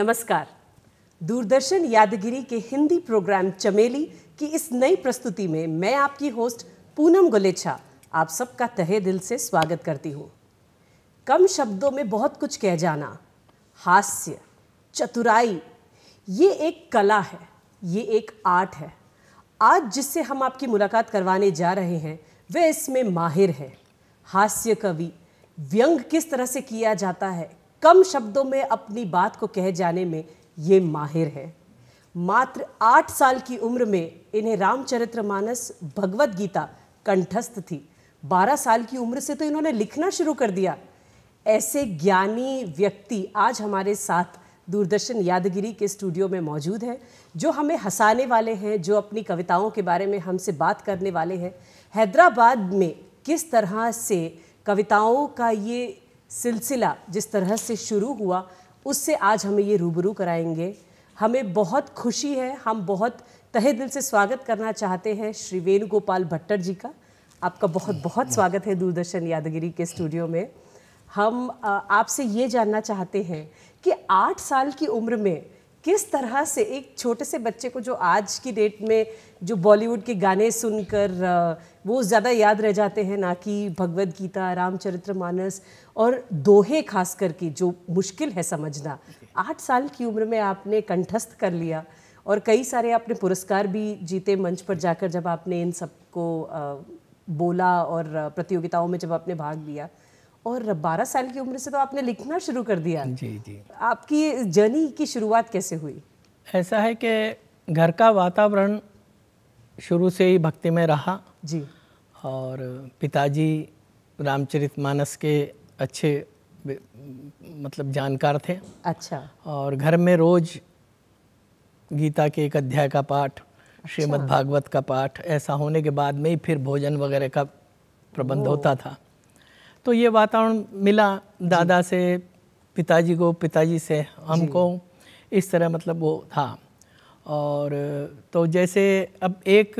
नमस्कार दूरदर्शन यादगिरी के हिंदी प्रोग्राम चमेली की इस नई प्रस्तुति में मैं आपकी होस्ट पूनम गुलेछा आप सबका तहे दिल से स्वागत करती हूँ कम शब्दों में बहुत कुछ कह जाना हास्य चतुराई ये एक कला है ये एक आर्ट है आज जिससे हम आपकी मुलाकात करवाने जा रहे हैं वह इसमें माहिर है हास्य कवि व्यंग किस तरह से किया जाता है कम शब्दों में अपनी बात को कह जाने में ये माहिर है मात्र आठ साल की उम्र में इन्हें रामचरितमानस भगवत गीता कंठस्थ थी बारह साल की उम्र से तो इन्होंने लिखना शुरू कर दिया ऐसे ज्ञानी व्यक्ति आज हमारे साथ दूरदर्शन यादगिरी के स्टूडियो में मौजूद हैं जो हमें हंसाने वाले हैं जो अपनी कविताओं के बारे में हमसे बात करने वाले हैं हैदराबाद में किस तरह से कविताओं का ये सिलसिला जिस तरह से शुरू हुआ उससे आज हमें ये रूबरू कराएंगे हमें बहुत खुशी है हम बहुत तहे दिल से स्वागत करना चाहते हैं श्री वेणुगोपाल भट्टर जी का आपका बहुत बहुत स्वागत है दूरदर्शन यादगिरी के स्टूडियो में हम आपसे ये जानना चाहते हैं कि आठ साल की उम्र में किस तरह से एक छोटे से बच्चे को जो आज की डेट में जो बॉलीवुड के गाने सुनकर वो ज़्यादा याद रह जाते हैं ना कि भगवद गीता रामचरित्र मानस और दोहे खास करके जो मुश्किल है समझना आठ साल की उम्र में आपने कंठस्थ कर लिया और कई सारे आपने पुरस्कार भी जीते मंच पर जाकर जब आपने इन सबको बोला और प्रतियोगिताओं में जब आपने भाग लिया और बारह साल की उम्र से तो आपने लिखना शुरू कर दिया जी जी आपकी जर्नी की शुरुआत कैसे हुई ऐसा है कि घर का वातावरण शुरू से ही भक्ति में रहा जी और पिताजी रामचरितमानस के अच्छे मतलब जानकार थे अच्छा और घर में रोज गीता के एक अध्याय का पाठ अच्छा। भागवत का पाठ ऐसा होने के बाद में ही फिर भोजन वगैरह का प्रबंध होता था तो ये वातावरण मिला दादा से पिताजी को पिताजी से हमको इस तरह मतलब वो था और तो जैसे अब एक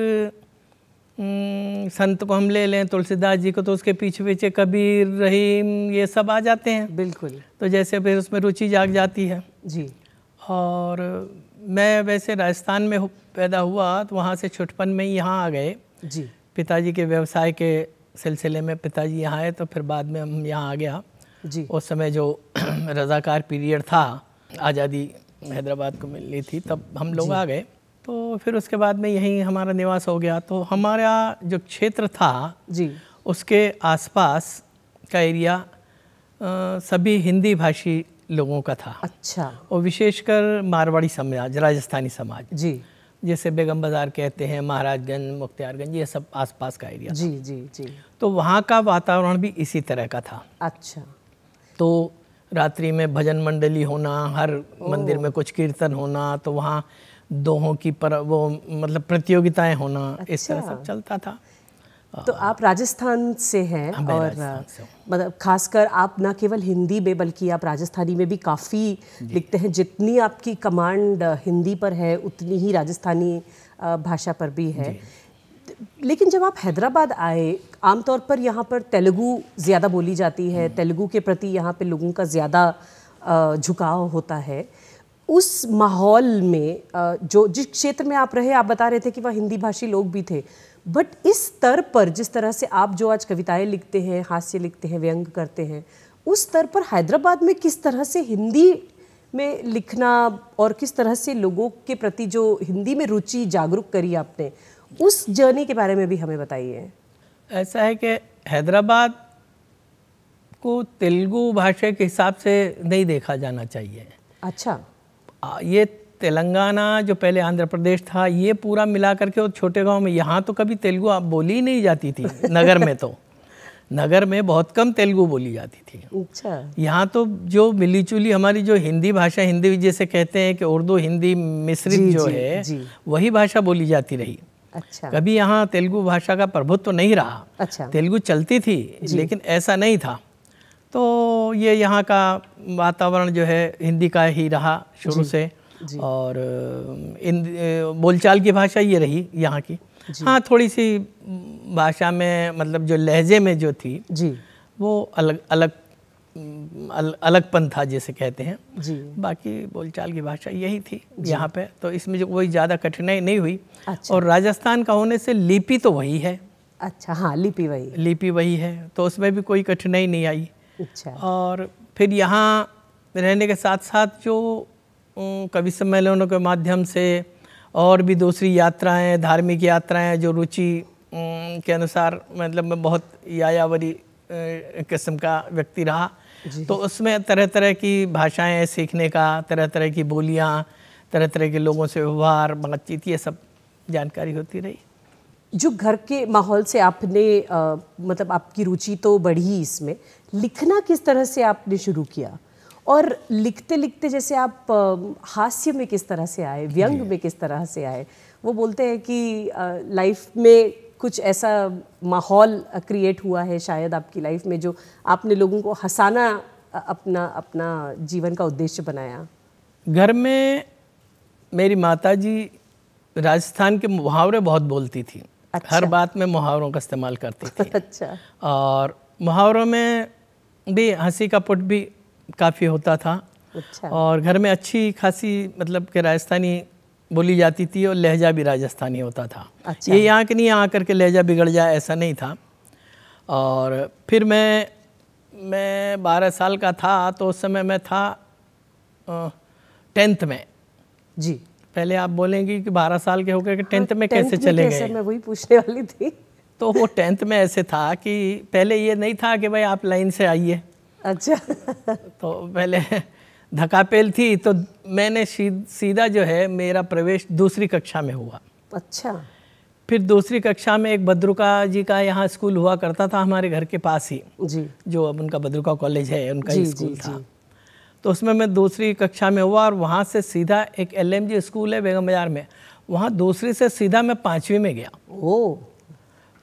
संत को हम ले लें तुलसीदास जी को तो उसके पीछे पीछे कबीर रहीम ये सब आ जाते हैं बिल्कुल तो जैसे फिर उसमें रुचि जाग जाती है जी और मैं वैसे राजस्थान में पैदा हुआ तो वहाँ से छुटपन में यहाँ आ गए जी पिताजी के व्यवसाय के सिलसिले में पिताजी यहाँ आए तो फिर बाद में हम यहाँ आ गया जी उस समय जो रज़ाकार पीरियड था आज़ादी हैदराबाद को मिल रही थी तब हम लोग आ गए तो फिर उसके बाद में यहीं हमारा निवास हो गया तो हमारा जो क्षेत्र था जी उसके आसपास का एरिया आ, सभी हिंदी भाषी लोगों का था अच्छा और विशेषकर मारवाड़ी समाज राजस्थानी समाज जी जैसे बेगम बाज़ार कहते हैं महाराजगंज मुख्तियारगंज ये सब आसपास का एरिया जी जी जी तो वहाँ का वातावरण भी इसी तरह का था अच्छा तो रात्रि में भजन मंडली होना हर मंदिर में कुछ कीर्तन होना तो वहाँ दोहों की पर वो मतलब प्रतियोगिताएं होना अच्छा। इस तरह अच्छा। सब चलता था तो हाँ। आप राजस्थान से हैं हाँ, और मतलब खासकर आप ना केवल हिंदी में बल्कि आप राजस्थानी में भी काफ़ी लिखते हैं जितनी आपकी कमांड हिंदी पर है उतनी ही राजस्थानी भाषा पर भी है लेकिन जब आप हैदराबाद आए आमतौर पर यहाँ पर तेलुगु ज़्यादा बोली जाती है हम्म। तेलुगु के प्रति यहाँ पे लोगों का ज़्यादा झुकाव होता है उस माहौल में जो जिस क्षेत्र में आप रहे आप बता रहे थे कि वह हिंदी भाषी लोग भी थे बट इस स्तर पर जिस तरह से आप जो आज कविताएं लिखते हैं हास्य लिखते हैं व्यंग करते हैं उस स्तर पर हैदराबाद में किस तरह से हिंदी में लिखना और किस तरह से लोगों के प्रति जो हिंदी में रुचि जागरूक करी आपने उस जर्नी के बारे में भी हमें बताइए ऐसा है कि हैदराबाद को तेलुगु भाषा के हिसाब से नहीं देखा जाना चाहिए अच्छा ये तेलंगाना जो पहले आंध्र प्रदेश था ये पूरा मिला करके और छोटे गांव में यहाँ तो कभी तेलुगु आप बोली नहीं जाती थी नगर में तो नगर में बहुत कम तेलुगु बोली जाती थी अच्छा यहाँ तो जो मिली चुली हमारी जो हिंदी भाषा हिंदी जैसे कहते हैं कि उर्दू हिंदी मिश्रित जो जी, है जी। वही भाषा बोली जाती रही अच्छा कभी यहाँ तेलुगु भाषा का प्रभुत्व तो नहीं रहा अच्छा तेलुगु चलती थी लेकिन ऐसा नहीं था तो ये यहाँ का वातावरण जो है हिंदी का ही रहा शुरू से और इन बोलचाल की भाषा ये रही यहाँ की हाँ थोड़ी सी भाषा में मतलब जो लहजे में जो थी जी वो अलग अलग अल, अलगपन था जैसे कहते हैं जी बाकी बोलचाल की भाषा यही थी यहाँ पे तो इसमें जो कोई ज़्यादा कठिनाई नहीं हुई अच्छा। और राजस्थान का होने से लिपि तो वही है अच्छा हाँ लिपि वही लिपि वही है तो उसमें भी कोई कठिनाई नहीं आई अच्छा और फिर यहाँ रहने के साथ साथ जो कवि सम्मेलनों के माध्यम से और भी दूसरी यात्राएं धार्मिक यात्राएं जो रुचि के अनुसार मतलब मैं बहुत यायावरी किस्म का व्यक्ति रहा तो उसमें तरह तरह की भाषाएं सीखने का तरह तरह की बोलियां तरह तरह के लोगों से व्यवहार बातचीत ये सब जानकारी होती रही जो घर के माहौल से आपने आ, मतलब आपकी रुचि तो बढ़ी इसमें लिखना किस तरह से आपने शुरू किया और लिखते लिखते जैसे आप हास्य में किस तरह से आए व्यंग में किस तरह से आए वो बोलते हैं कि लाइफ में कुछ ऐसा माहौल क्रिएट हुआ है शायद आपकी लाइफ में जो आपने लोगों को हंसाना अपना अपना जीवन का उद्देश्य बनाया घर में मेरी माता जी राजस्थान के मुहावरे बहुत बोलती थी अच्छा। हर बात में मुहावरों का इस्तेमाल करती थी अच्छा और मुहावरों में भी हंसी का पुट भी काफ़ी होता था अच्छा और घर में अच्छी खासी मतलब कि राजस्थानी बोली जाती थी और लहजा भी राजस्थानी होता था अच्छा। ये यहाँ के नहीं यहाँ करके लहजा बिगड़ जाए ऐसा नहीं था और फिर मैं मैं बारह साल का था तो उस समय मैं था टेंथ में जी पहले आप बोलेंगे कि बारह साल के होकर के हाँ, टेंथ में कैसे चले गए मैं वही पूछने वाली थी तो वो टेंथ में ऐसे था कि पहले ये नहीं था कि भाई आप लाइन से आइए अच्छा तो पहले धकापेल थी तो मैंने सीधा जो है मेरा प्रवेश दूसरी कक्षा में हुआ अच्छा फिर दूसरी कक्षा में एक बद्रुका जी का यहाँ स्कूल हुआ करता था हमारे घर के पास ही जी जो अब उनका बद्रुका कॉलेज है उनका जी, स्कूल जी, था जी। तो उसमें मैं दूसरी कक्षा में हुआ और वहाँ से सीधा एक एल स्कूल है बेगम बाज़ार में वहाँ दूसरी से सीधा मैं पाँचवीं में गया ओ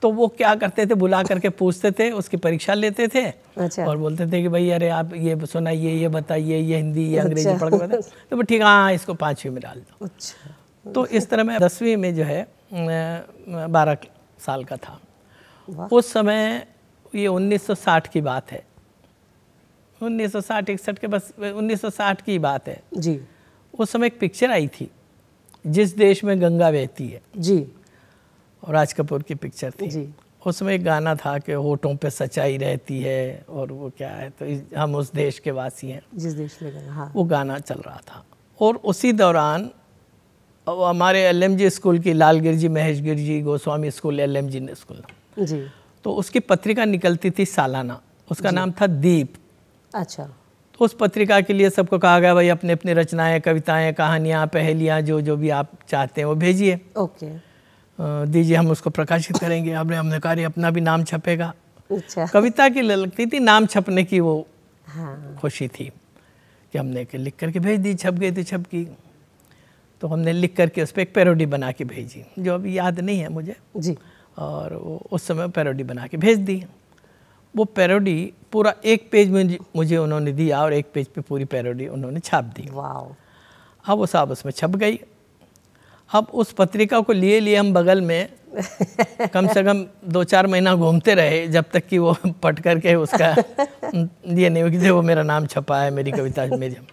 तो वो क्या करते थे बुला करके पूछते थे उसकी परीक्षा लेते थे अच्छा। और बोलते थे कि भाई अरे आप ये सुना ये बताइए ये हिंदी ये अच्छा। अंग्रेजी अच्छा। पढ़ के तो ठीक है हाँ इसको पाँचवीं में डाल दो अच्छा। तो इस तरह मैं दसवीं में जो है बारह साल का था उस समय ये 1960 की बात है 1960 इकसठ के बस 1960 की बात है जी उस समय एक पिक्चर आई थी जिस देश में गंगा बहती है जी और राज कपूर की पिक्चर थी जी उसमें एक गाना था कि होठों पे सच्चाई रहती है और वो क्या है तो हम उस देश के वासी हैं जिस देश में हाँ वो गाना चल रहा था और उसी दौरान हमारे एल स्कूल की Lal ji Mahesh ji Goswami school L M G school ji तो उसकी पत्रिका निकलती थी सालाना उसका नाम था दीप अच्छा तो उस पत्रिका के लिए सबको कहा गया भाई अपने अपने रचनाएं कविताएं कहानियां पहेलियां जो जो भी आप चाहते हैं वो भेजिए ओके दीजिए हम उसको प्रकाशित करेंगे हमने हमने कहा अपना भी नाम छपेगा अच्छा। कविता की लगती थी नाम छपने की वो हाँ। खुशी थी कि हमने के लिख करके भेज दी छप गई थी छप गई तो हमने लिख करके उस पर एक पैरोडी बना के भेजी जो अभी याद नहीं है मुझे जी और वो उस समय पैरोडी बना के भेज दी वो पैरोडी पूरा एक पेज में मुझे उन्होंने दिया और एक पेज पे पूरी पैरोडी उन्होंने छाप दी वाह अब वो साहब उसमें छप गई अब उस पत्रिका को लिए लिए हम बगल में कम से कम दो चार महीना घूमते रहे जब तक कि वो पट करके उसका ये नहीं कि वो मेरा नाम छपा है मेरी कविता में जब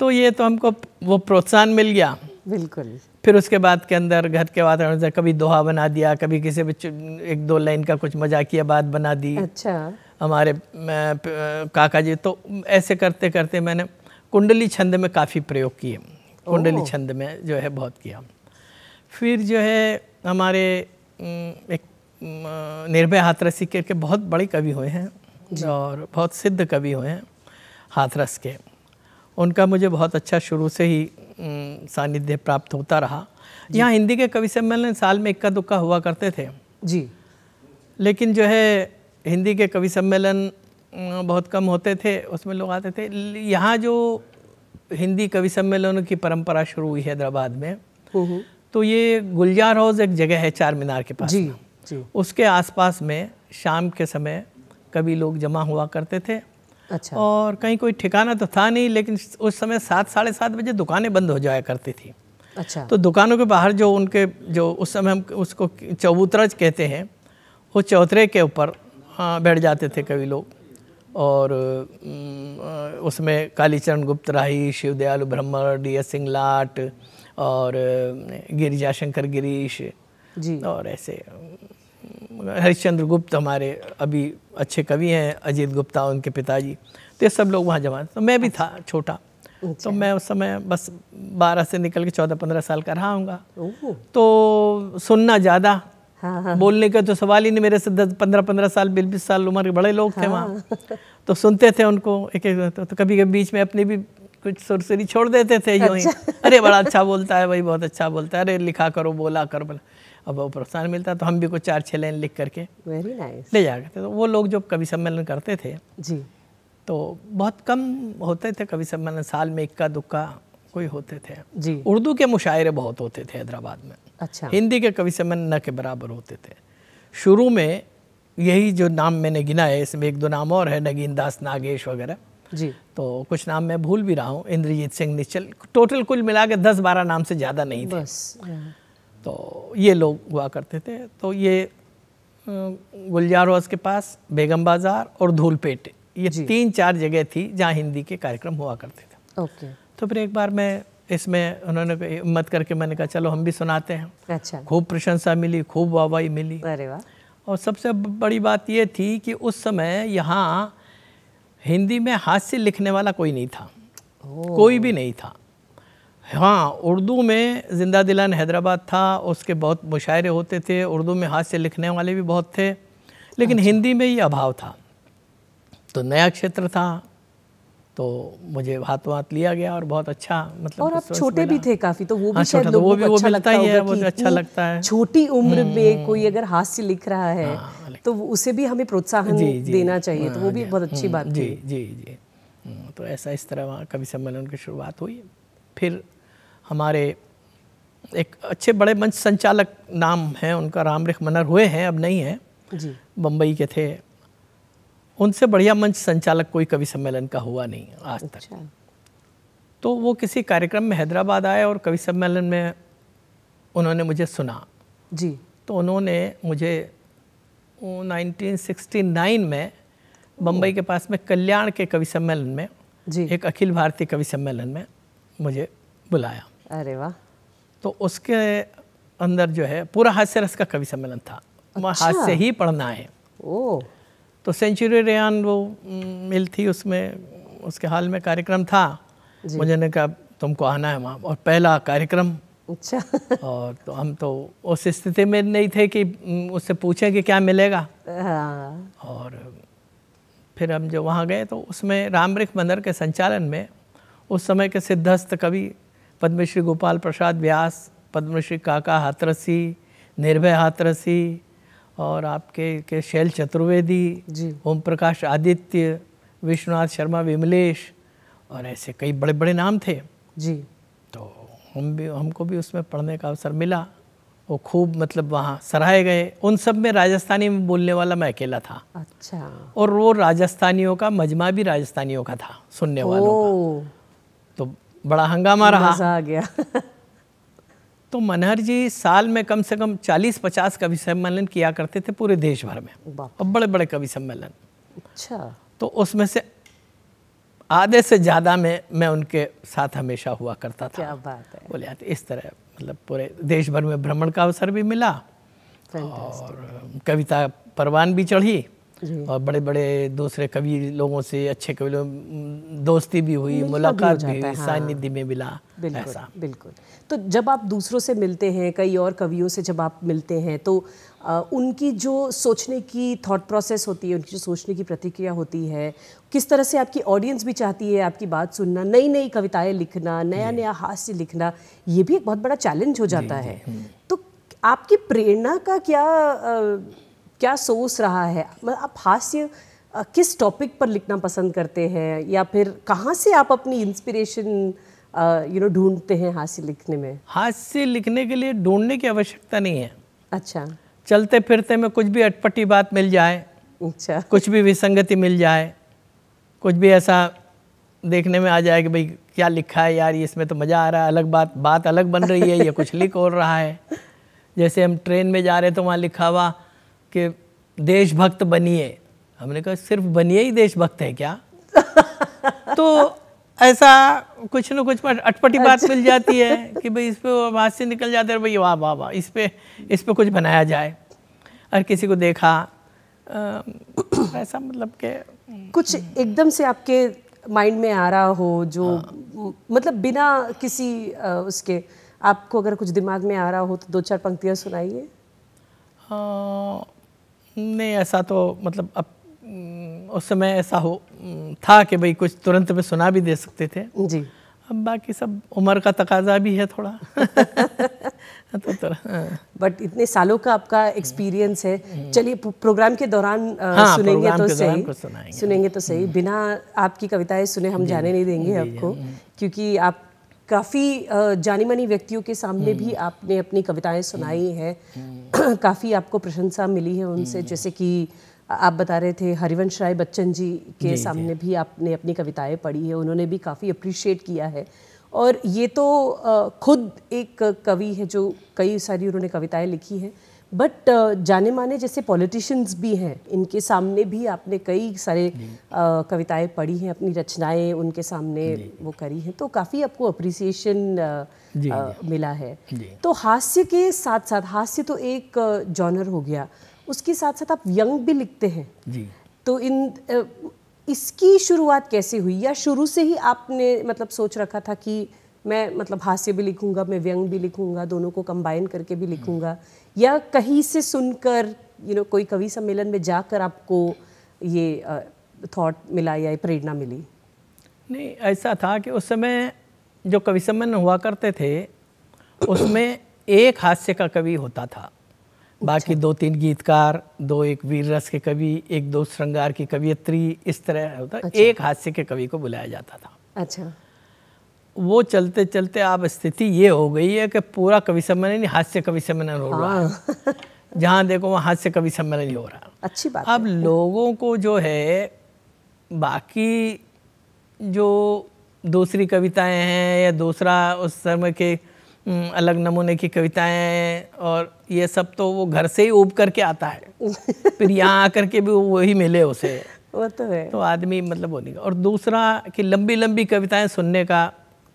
तो ये तो हमको वो प्रोत्साहन मिल गया बिल्कुल फिर उसके बाद के अंदर घर के वातावरण से कभी दोहा बना दिया कभी किसी एक दो लाइन का कुछ मजाकिया बात बना दी अच्छा हमारे काका जी तो ऐसे करते करते मैंने कुंडली छंद में काफ़ी प्रयोग किए कुंडली छंद में जो है बहुत किया फिर जो है हमारे एक निर्भय हाथरस के बहुत बड़े कवि हुए हैं और बहुत सिद्ध कवि हुए हैं हाथरस के उनका मुझे बहुत अच्छा शुरू से ही सानिध्य प्राप्त होता रहा यहाँ हिंदी के कवि सम्मेलन साल में इक्का दुक्का हुआ करते थे जी लेकिन जो है हिंदी के कवि सम्मेलन बहुत कम होते थे उसमें लोग आते थे यहाँ जो हिंदी कवि सम्मेलनों की परंपरा शुरू हुई हैदराबाद में हम्म, हम्म। तो ये गुलजार हाउस एक जगह है चार मीनार के पास जी, जी। उसके आसपास में शाम के समय कभी लोग जमा हुआ करते थे अच्छा और कहीं कोई ठिकाना तो था नहीं लेकिन उस समय सात साढ़े सात बजे दुकानें बंद हो जाया करती थी अच्छा तो दुकानों के बाहर जो उनके जो उस समय हम उसको चबूतराज कहते हैं वो चौतरे के ऊपर हाँ, बैठ जाते थे कभी लोग और उसमें कालीचरण गुप्त राही शिवदयाल ब्रह्म डी एस सिंह लाट और गिरिजा शंकर गिरीश जी और ऐसे हरिश्चंद्र गुप्त हमारे अभी अच्छे कवि हैं अजीत गुप्ता उनके पिताजी तो ये सब लोग वहाँ जमा तो मैं भी था अच्छा। छोटा तो मैं उस समय बस बारह से निकल के चौदह पंद्रह साल का रहा हूँगा तो सुनना ज़्यादा हाँ, बोलने का तो सवाल ही नहीं मेरे से दस पंद्रह पंद्रह साल बीस बीस साल उम्र के बड़े लोग थे हाँ। वहाँ तो सुनते थे उनको एक एक तो, तो कभी कभी बीच में अपनी भी कुछ सुरसरी छोड़ देते थे यूँ ही अच्छा। अरे बड़ा अच्छा बोलता है भाई बहुत अच्छा बोलता है अरे लिखा करो बोला करो बोला अब वो प्रोत्साहन मिलता तो हम भी कुछ चार छः लाइन लिख करके ले जा करते तो वो लोग जो कवि सम्मेलन करते थे जी तो बहुत कम होते थे कवि सम्मेलन साल में इक्का दुक्का कोई होते थे जी उर्दू के मुशायरे बहुत होते थे हैदराबाद में अच्छा हिंदी के कवि सम्मेलन न के बराबर होते थे शुरू में यही जो नाम मैंने गिना है इसमें एक दो नाम और है नगीन दास नागेश वगैरह जी तो कुछ नाम मैं भूल भी रहा हूँ इंद्रजीत सिंह निश्चल टोटल कुल मिला के दस बारह नाम से ज़्यादा नहीं थे बस हाँ। तो ये लोग हुआ करते थे तो ये गुलजार हौस के पास बेगम बाज़ार और धूलपेट ये तीन चार जगह थी जहाँ हिंदी के कार्यक्रम हुआ करते थे ओके तो फिर एक बार मैं इसमें उन्होंने हिम्मत करके मैंने कहा चलो हम भी सुनाते हैं अच्छा खूब प्रशंसा मिली खूब वाहवाही मिली अरे वाह और सबसे बड़ी बात ये थी कि उस समय यहाँ हिंदी में हाथ से लिखने वाला कोई नहीं था कोई भी नहीं था हाँ उर्दू में जिंदा दिलान हैदराबाद था उसके बहुत मुशायरे होते थे उर्दू में हाथ से लिखने वाले भी बहुत थे लेकिन अच्छा। हिंदी में ये अभाव था तो नया क्षेत्र था तो मुझे हाथ वाथ लिया गया और बहुत अच्छा मतलब और आप छोटे भी थे काफी तो वो भी हाँ, शायद लोगों वो भी, को अच्छा लगता ही है अच्छा लगता है छोटी उम्र में हम्म। कोई अगर हास्य लिख रहा है हाँ, हाँ, तो उसे भी हमें प्रोत्साहन देना चाहिए तो वो हाँ, भी बहुत अच्छी बात जी जी जी हम्म, तो ऐसा इस तरह वहाँ कवि सम्मेलन की शुरुआत हुई फिर हमारे एक अच्छे बड़े मंच संचालक नाम हैं उनका राम रिख मनर हुए हैं अब नहीं है बम्बई के थे उनसे बढ़िया मंच संचालक कोई कवि सम्मेलन का हुआ नहीं आज तक अच्छा। तो वो किसी कार्यक्रम में हैदराबाद आए और कवि सम्मेलन में उन्होंने मुझे सुना जी तो उन्होंने मुझे 1969 में बम्बई के पास में कल्याण के कवि सम्मेलन में जी एक अखिल भारतीय कवि सम्मेलन में मुझे बुलाया अरे वाह तो उसके अंदर जो है पूरा हास्य रस का कवि सम्मेलन था अच्छा। हास्य ही पढ़ना है ओ तो सेंचुरी रेन वो मिल थी उसमें उसके हाल में कार्यक्रम था मुझे ने कहा तुमको आना है वहाँ और पहला कार्यक्रम अच्छा और तो हम तो उस स्थिति में नहीं थे कि उससे पूछें कि क्या मिलेगा हाँ। और फिर हम जो वहाँ गए तो उसमें रामरिख मंदिर के संचालन में उस समय के सिद्धस्त कवि पद्मश्री गोपाल प्रसाद व्यास पद्मश्री काका हाथरसी निर्भय हाथरसी और आपके के शैल चतुर्वेदी जी ओम प्रकाश आदित्य विश्वनाथ शर्मा विमलेश और ऐसे कई बड़े बड़े नाम थे जी तो हम भी हमको भी उसमें पढ़ने का अवसर मिला वो खूब मतलब वहाँ सराहे गए उन सब में राजस्थानी में बोलने वाला मैं अकेला था अच्छा और वो राजस्थानियों का मजमा भी राजस्थानियों का था सुनने वालों का तो बड़ा हंगामा रहा आ गया तो मनहर जी साल में कम से कम 40-50 कवि सम्मेलन किया करते थे पूरे देश भर में और बड़े बड़े कवि सम्मेलन अच्छा तो उसमें से आधे से ज़्यादा में मैं उनके साथ हमेशा हुआ करता था क्या बात है बोले इस तरह मतलब पूरे देश भर में भ्रमण का अवसर भी मिला और कविता परवान भी चढ़ी और बड़े बड़े दूसरे कवि लोगों से अच्छे कवि दोस्ती भी हुई मुलाकात भी, हुई हाँ। में मिला बिल्कुल ऐसा। बिल्कुल तो जब आप दूसरों से मिलते हैं कई और कवियों से जब आप मिलते हैं तो आ, उनकी जो सोचने की थॉट प्रोसेस होती है उनकी जो सोचने की प्रतिक्रिया होती है किस तरह से आपकी ऑडियंस भी चाहती है आपकी बात सुनना नई नई कविताएं लिखना नया नया हास्य लिखना ये भी एक बहुत बड़ा चैलेंज हो जाता है हम्म। तो आपकी प्रेरणा का क्या क्या सोच रहा है मतलब आप हास्य किस टॉपिक पर लिखना पसंद करते हैं या फिर कहाँ से आप अपनी इंस्पिरेशन यू नो ढूंढते हैं हास्य लिखने में हास्य लिखने के लिए ढूंढने की आवश्यकता नहीं है अच्छा चलते फिरते में कुछ भी अटपटी बात मिल जाए अच्छा कुछ भी विसंगति मिल जाए कुछ भी ऐसा देखने में आ जाए कि भाई क्या लिखा है यार ये इसमें तो मज़ा आ रहा है अलग बात बात अलग बन रही है या कुछ लिख और रहा है जैसे हम ट्रेन में जा रहे तो वहाँ लिखा हुआ कि देशभक्त बनिए हमने कहा सिर्फ बनिए ही देशभक्त है क्या तो ऐसा कुछ न कुछ अटपटी बात अच्छा। मिल जाती है कि भाई इस पर आवाज से निकल जाते हैं भाई वाह वाह वाह इस पर इस पर कुछ बनाया जाए और किसी को देखा आ, ऐसा मतलब के कुछ एकदम से आपके माइंड में आ रहा हो जो आ, हाँ। मतलब बिना किसी आ, उसके आपको अगर कुछ दिमाग में आ रहा हो तो दो चार पंक्तियाँ सुनाइए हाँ, नहीं ऐसा तो मतलब अब उस समय ऐसा हो था कि भाई कुछ तुरंत में सुना भी दे सकते थे जी अब बाकी सब उम्र का तकाजा भी है थोड़ा तो बट तो, हाँ। इतने सालों का आपका एक्सपीरियंस है हम्म। हम्म। चलिए प्रोग्राम के दौरान आ, हाँ, तो सुनेंगे तो सही सुनेंगे तो सही बिना आपकी कविताएं सुने हम जाने नहीं देंगे आपको क्योंकि आप काफ़ी जानी मानी व्यक्तियों के सामने भी हम्म। आपने अपनी कविताएं सुनाई हम्म। हैं हम्म। काफ़ी आपको प्रशंसा मिली है उनसे जैसे कि आप बता रहे थे हरिवंश राय बच्चन जी के सामने भी आपने अपनी कविताएं पढ़ी है उन्होंने भी काफ़ी अप्रिशिएट किया है और ये तो खुद एक कवि है जो कई सारी उन्होंने कविताएं लिखी हैं बट uh, जाने माने जैसे पॉलिटिशियंस भी हैं इनके सामने भी आपने कई सारे कविताएं पढ़ी हैं अपनी रचनाएं उनके सामने वो करी हैं तो काफ़ी आपको अप्रिसिएशन मिला है तो हास्य के साथ साथ हास्य तो एक जॉनर हो गया उसके साथ साथ आप यंग भी लिखते हैं तो इन इसकी शुरुआत कैसे हुई या शुरू से ही आपने मतलब सोच रखा था कि मैं मतलब हास्य भी लिखूंगा मैं व्यंग भी लिखूंगा दोनों को कंबाइन करके भी लिखूंगा या कहीं से सुनकर यू नो कोई कवि सम्मेलन में जाकर आपको ये थॉट मिला या प्रेरणा मिली नहीं ऐसा था कि उस समय जो कवि सम्मेलन हुआ करते थे उसमें एक हास्य का कवि होता था बाकी अच्छा। दो तीन गीतकार दो एक वीर रस के कवि एक दो श्रृंगार की कवियत्री इस तरह होता अच्छा। एक हास्य के कवि को बुलाया जाता था अच्छा वो चलते चलते आप स्थिति ये हो गई है कि पूरा कवि सम्मेलन हास्य कवि सम्मेलन हो रहा है हाँ। जहाँ देखो वहाँ हास्य कवि सम्मेलन ही हो रहा अच्छी बात अब लोगों को जो है बाकी जो दूसरी कविताएं हैं या दूसरा उस समय के अलग नमूने की कविताएं और ये सब तो वो घर से ही उब करके आता है फिर यहाँ आकर के भी वही मिले उसे वो तो है तो आदमी मतलब वो नहीं और दूसरा कि लंबी लंबी कविताएं सुनने का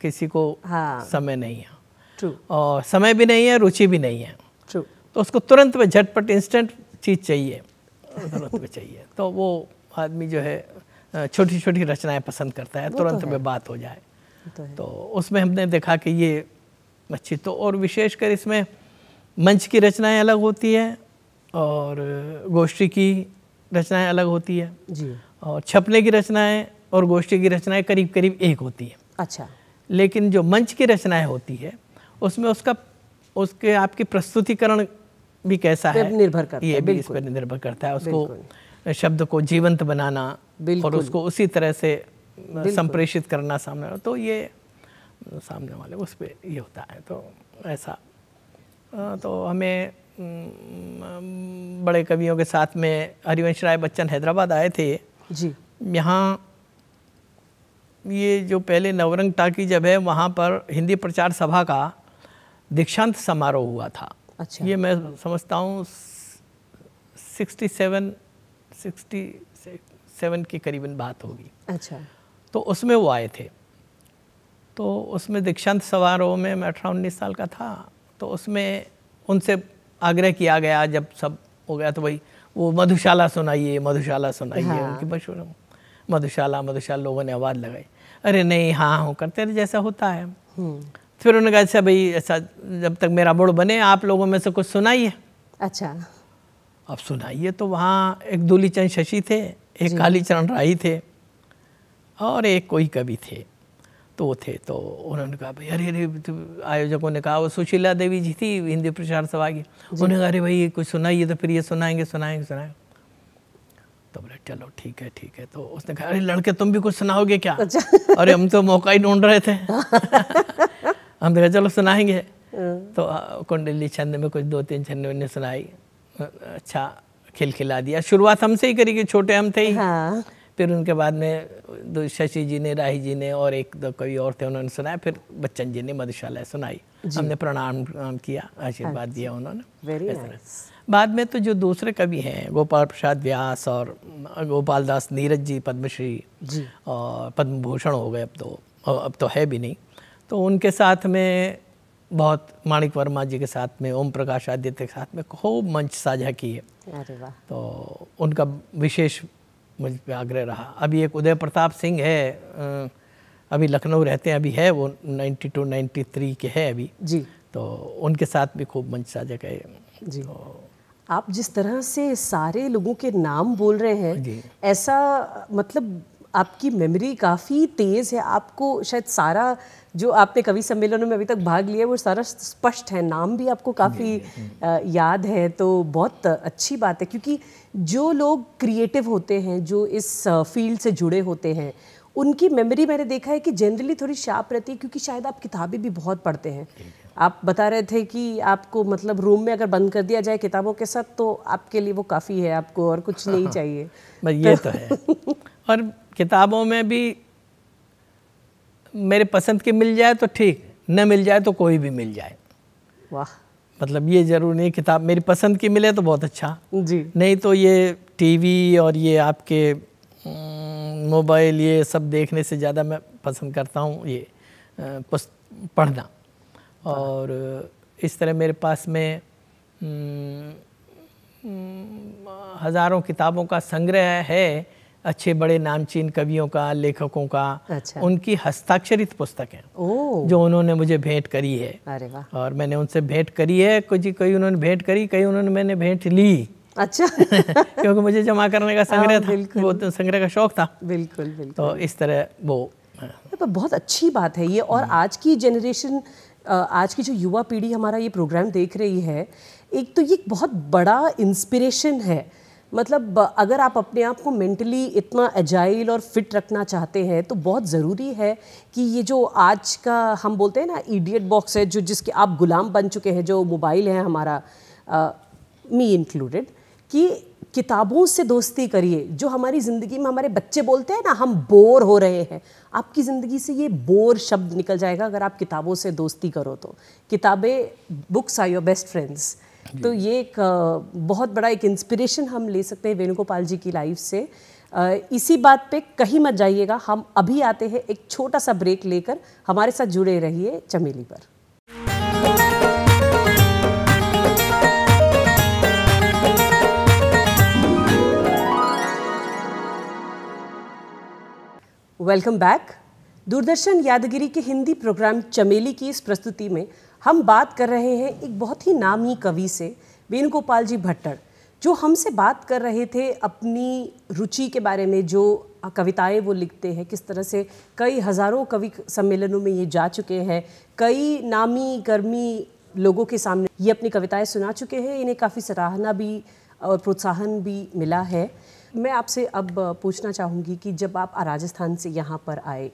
किसी को हाँ समय नहीं है और समय भी नहीं है रुचि भी नहीं है तो उसको तुरंत में झटपट इंस्टेंट चीज़ चाहिए तुरंत में चाहिए तो वो आदमी जो है छोटी छोटी रचनाएं पसंद करता है तो तुरंत तो में बात हो जाए तो, तो उसमें हमने देखा कि ये अच्छी तो और विशेषकर इसमें मंच की रचनाएं अलग होती है और गोष्ठी की रचनाएं अलग होती है जी और छपने की रचनाएं और गोष्ठी की रचनाएं करीब करीब एक होती है अच्छा लेकिन जो मंच की रचनाएं होती है उसमें उसका उसके आपकी प्रस्तुतिकरण भी कैसा है निर्भर करता ये भी इस पर निर्भर करता है उसको शब्द को जीवंत बनाना और उसको उसी तरह से संप्रेषित करना सामने तो ये सामने वाले उस पर ये होता है तो ऐसा तो हमें बड़े कवियों के साथ में हरिवंश राय बच्चन हैदराबाद आए थे जी यहाँ ये जो पहले नवरंग टाकी जब है वहाँ पर हिंदी प्रचार सभा का दीक्षांत समारोह हुआ था अच्छा ये मैं समझता हूँ सिक्सटी सेवन सिक्सटी सेवन के करीबन बात होगी अच्छा तो उसमें वो आए थे तो उसमें दीक्षांत समारोह में मैं अठारह उन्नीस साल का था तो उसमें उनसे आग्रह किया गया जब सब हो गया तो भाई वो मधुशाला सुनाइए मधुशाला सुनाइए हाँ। उनकी मशहूर हूँ मधुशाला मधुशाला लोगों ने आवाज़ लगाई अरे नहीं हाँ हूँ करते रहे जैसा होता है फिर उन्होंने कहा अच्छा भाई ऐसा जब तक मेरा बोर्ड बने आप लोगों में से कुछ सुनाइए अच्छा अब सुनाइए तो वहाँ एक दूली चंद शशि थे एक कालीचरण राही थे और एक कोई कवि थे तो वो थे तो उन्होंने कहा भाई अरे अरे तो आयोजकों ने कहा वो सुशीला देवी जी थी हिंदी प्रचार सभा की उन्होंने कहा अरे भाई कुछ सुनाइए तो फिर ये सुनाएंगे सुनाएंगे सुनाएंगे तो बोले चलो ठीक है ठीक है तो उसने कहा अरे लड़के तुम भी कुछ सुनाओगे क्या अच्छा। अरे हम तो मौका ही ढूंढ रहे थे हम देखा तो चलो सुनाएंगे हाँ। तो कुंडली छंद में कुछ दो तीन छंद उन्हें सुनाई अच्छा खिलखिला दिया शुरुआत हमसे ही करी कि छोटे हम थे ही हाँ। फिर उनके बाद में शशि जी ने राही जी ने और एक दो कोई और थे उन्होंने सुनाया फिर बच्चन जी ने मधुशाला सुनाई हमने प्रणाम किया आशीर्वाद अच्छा। दिया उन्होंने वेरी nice. बाद में तो जो दूसरे कवि हैं गोपाल प्रसाद व्यास और गोपाल दास नीरज जी पद्मश्री और पद्म भूषण हो गए अब तो अब तो है भी नहीं तो उनके साथ में बहुत माणिक वर्मा जी के साथ में ओम प्रकाश आदित्य के साथ में खूब मंच साझा किए तो उनका विशेष मुझ पर आग्रह रहा अभी एक उदय प्रताप सिंह है अभी लखनऊ रहते हैं अभी है वो 92 93 के है अभी जी तो उनके साथ भी खूब मंच साझा गए जी तो, आप जिस तरह से सारे लोगों के नाम बोल रहे हैं ऐसा मतलब आपकी मेमोरी काफ़ी तेज़ है आपको शायद सारा जो आपने कवि सम्मेलनों में अभी तक भाग लिया वो सारा स्पष्ट है नाम भी आपको काफ़ी याद है तो बहुत अच्छी बात है क्योंकि जो लोग क्रिएटिव होते हैं जो इस फील्ड से जुड़े होते हैं उनकी मेमोरी मैंने देखा है कि जनरली थोड़ी शार्प रहती है क्योंकि शायद आप किताबें भी बहुत पढ़ते हैं आप बता रहे थे कि आपको मतलब रूम में अगर बंद कर दिया जाए किताबों के साथ तो आपके लिए वो काफ़ी है आपको और कुछ नहीं हाँ। चाहिए बस ये तो, तो है और किताबों में भी मेरे पसंद की मिल जाए तो ठीक न मिल जाए तो कोई भी मिल जाए वाह मतलब ये ज़रूर नहीं किताब मेरी पसंद की मिले तो बहुत अच्छा जी नहीं तो ये टीवी और ये आपके हम्म, मोबाइल ये सब देखने से ज़्यादा मैं पसंद करता हूँ ये पढ़ना और इस तरह मेरे पास में हम्म, हज़ारों किताबों का संग्रह है अच्छे बड़े नामचीन कवियों का लेखकों का अच्छा। उनकी हस्ताक्षरित पुस्तकें जो उन्होंने मुझे भेंट करी है अरे वाह और मैंने उनसे भेंट करी है कुछ कई उन्होंने भेंट करी कई उन्होंने मैंने भेंट ली अच्छा क्योंकि मुझे जमा करने का संग्रह हाँ, था वो तो संग्रह का शौक था बिल्कुल बिल्कुल तो इस तरह वो हाँ। तो बहुत अच्छी बात है ये और हाँ। आज की जनरेशन आज की जो युवा पीढ़ी हमारा ये प्रोग्राम देख रही है एक तो ये बहुत बड़ा इंस्पिरेशन है मतलब अगर आप अपने आप को मेंटली इतना एजाइल और फिट रखना चाहते हैं तो बहुत ज़रूरी है कि ये जो आज का हम बोलते हैं ना ईडियट बॉक्स है जो जिसके आप गुलाम बन चुके हैं जो मोबाइल है हमारा मी इंक्लूडेड कि किताबों से दोस्ती करिए जो हमारी ज़िंदगी में हमारे बच्चे बोलते हैं ना हम बोर हो रहे हैं आपकी ज़िंदगी से ये बोर शब्द निकल जाएगा अगर आप किताबों से दोस्ती करो तो किताबें books are your best friends तो ये एक बहुत बड़ा एक इंस्पिरेशन हम ले सकते हैं वेणुगोपाल जी की लाइफ से इसी बात पे कहीं मत जाइएगा हम अभी आते हैं एक छोटा सा ब्रेक लेकर हमारे साथ जुड़े रहिए चमेली पर वेलकम बैक दूरदर्शन यादगिरी के हिंदी प्रोग्राम चमेली की इस प्रस्तुति में हम बात कर रहे हैं एक बहुत ही नामी कवि से वेणुगोपाल जी भट्टर जो हमसे बात कर रहे थे अपनी रुचि के बारे में जो कविताएं वो लिखते हैं किस तरह से कई हज़ारों कवि सम्मेलनों में ये जा चुके हैं कई नामी गर्मी लोगों के सामने ये अपनी कविताएं सुना चुके हैं इन्हें काफ़ी सराहना भी और प्रोत्साहन भी मिला है मैं आपसे अब पूछना चाहूँगी कि जब आप राजस्थान से यहाँ पर आए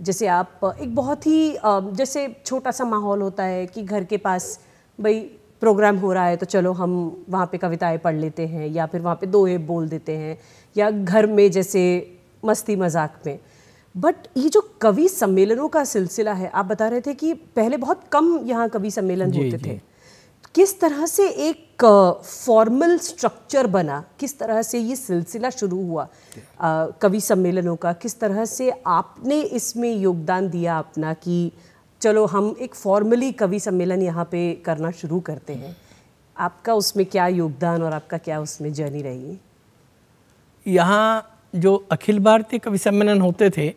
जैसे आप एक बहुत ही जैसे छोटा सा माहौल होता है कि घर के पास भाई प्रोग्राम हो रहा है तो चलो हम वहाँ पे कविताएं पढ़ लेते हैं या फिर वहाँ पे दोहे बोल देते हैं या घर में जैसे मस्ती मजाक में बट ये जो कवि सम्मेलनों का सिलसिला है आप बता रहे थे कि पहले बहुत कम यहाँ कवि सम्मेलन होते थे किस तरह से एक फॉर्मल स्ट्रक्चर बना किस तरह से ये सिलसिला शुरू हुआ कवि सम्मेलनों का किस तरह से आपने इसमें योगदान दिया अपना कि चलो हम एक फॉर्मली कवि सम्मेलन यहाँ पे करना शुरू करते हैं आपका उसमें क्या योगदान और आपका क्या उसमें जर्नी रही यहाँ जो अखिल भारतीय कवि सम्मेलन होते थे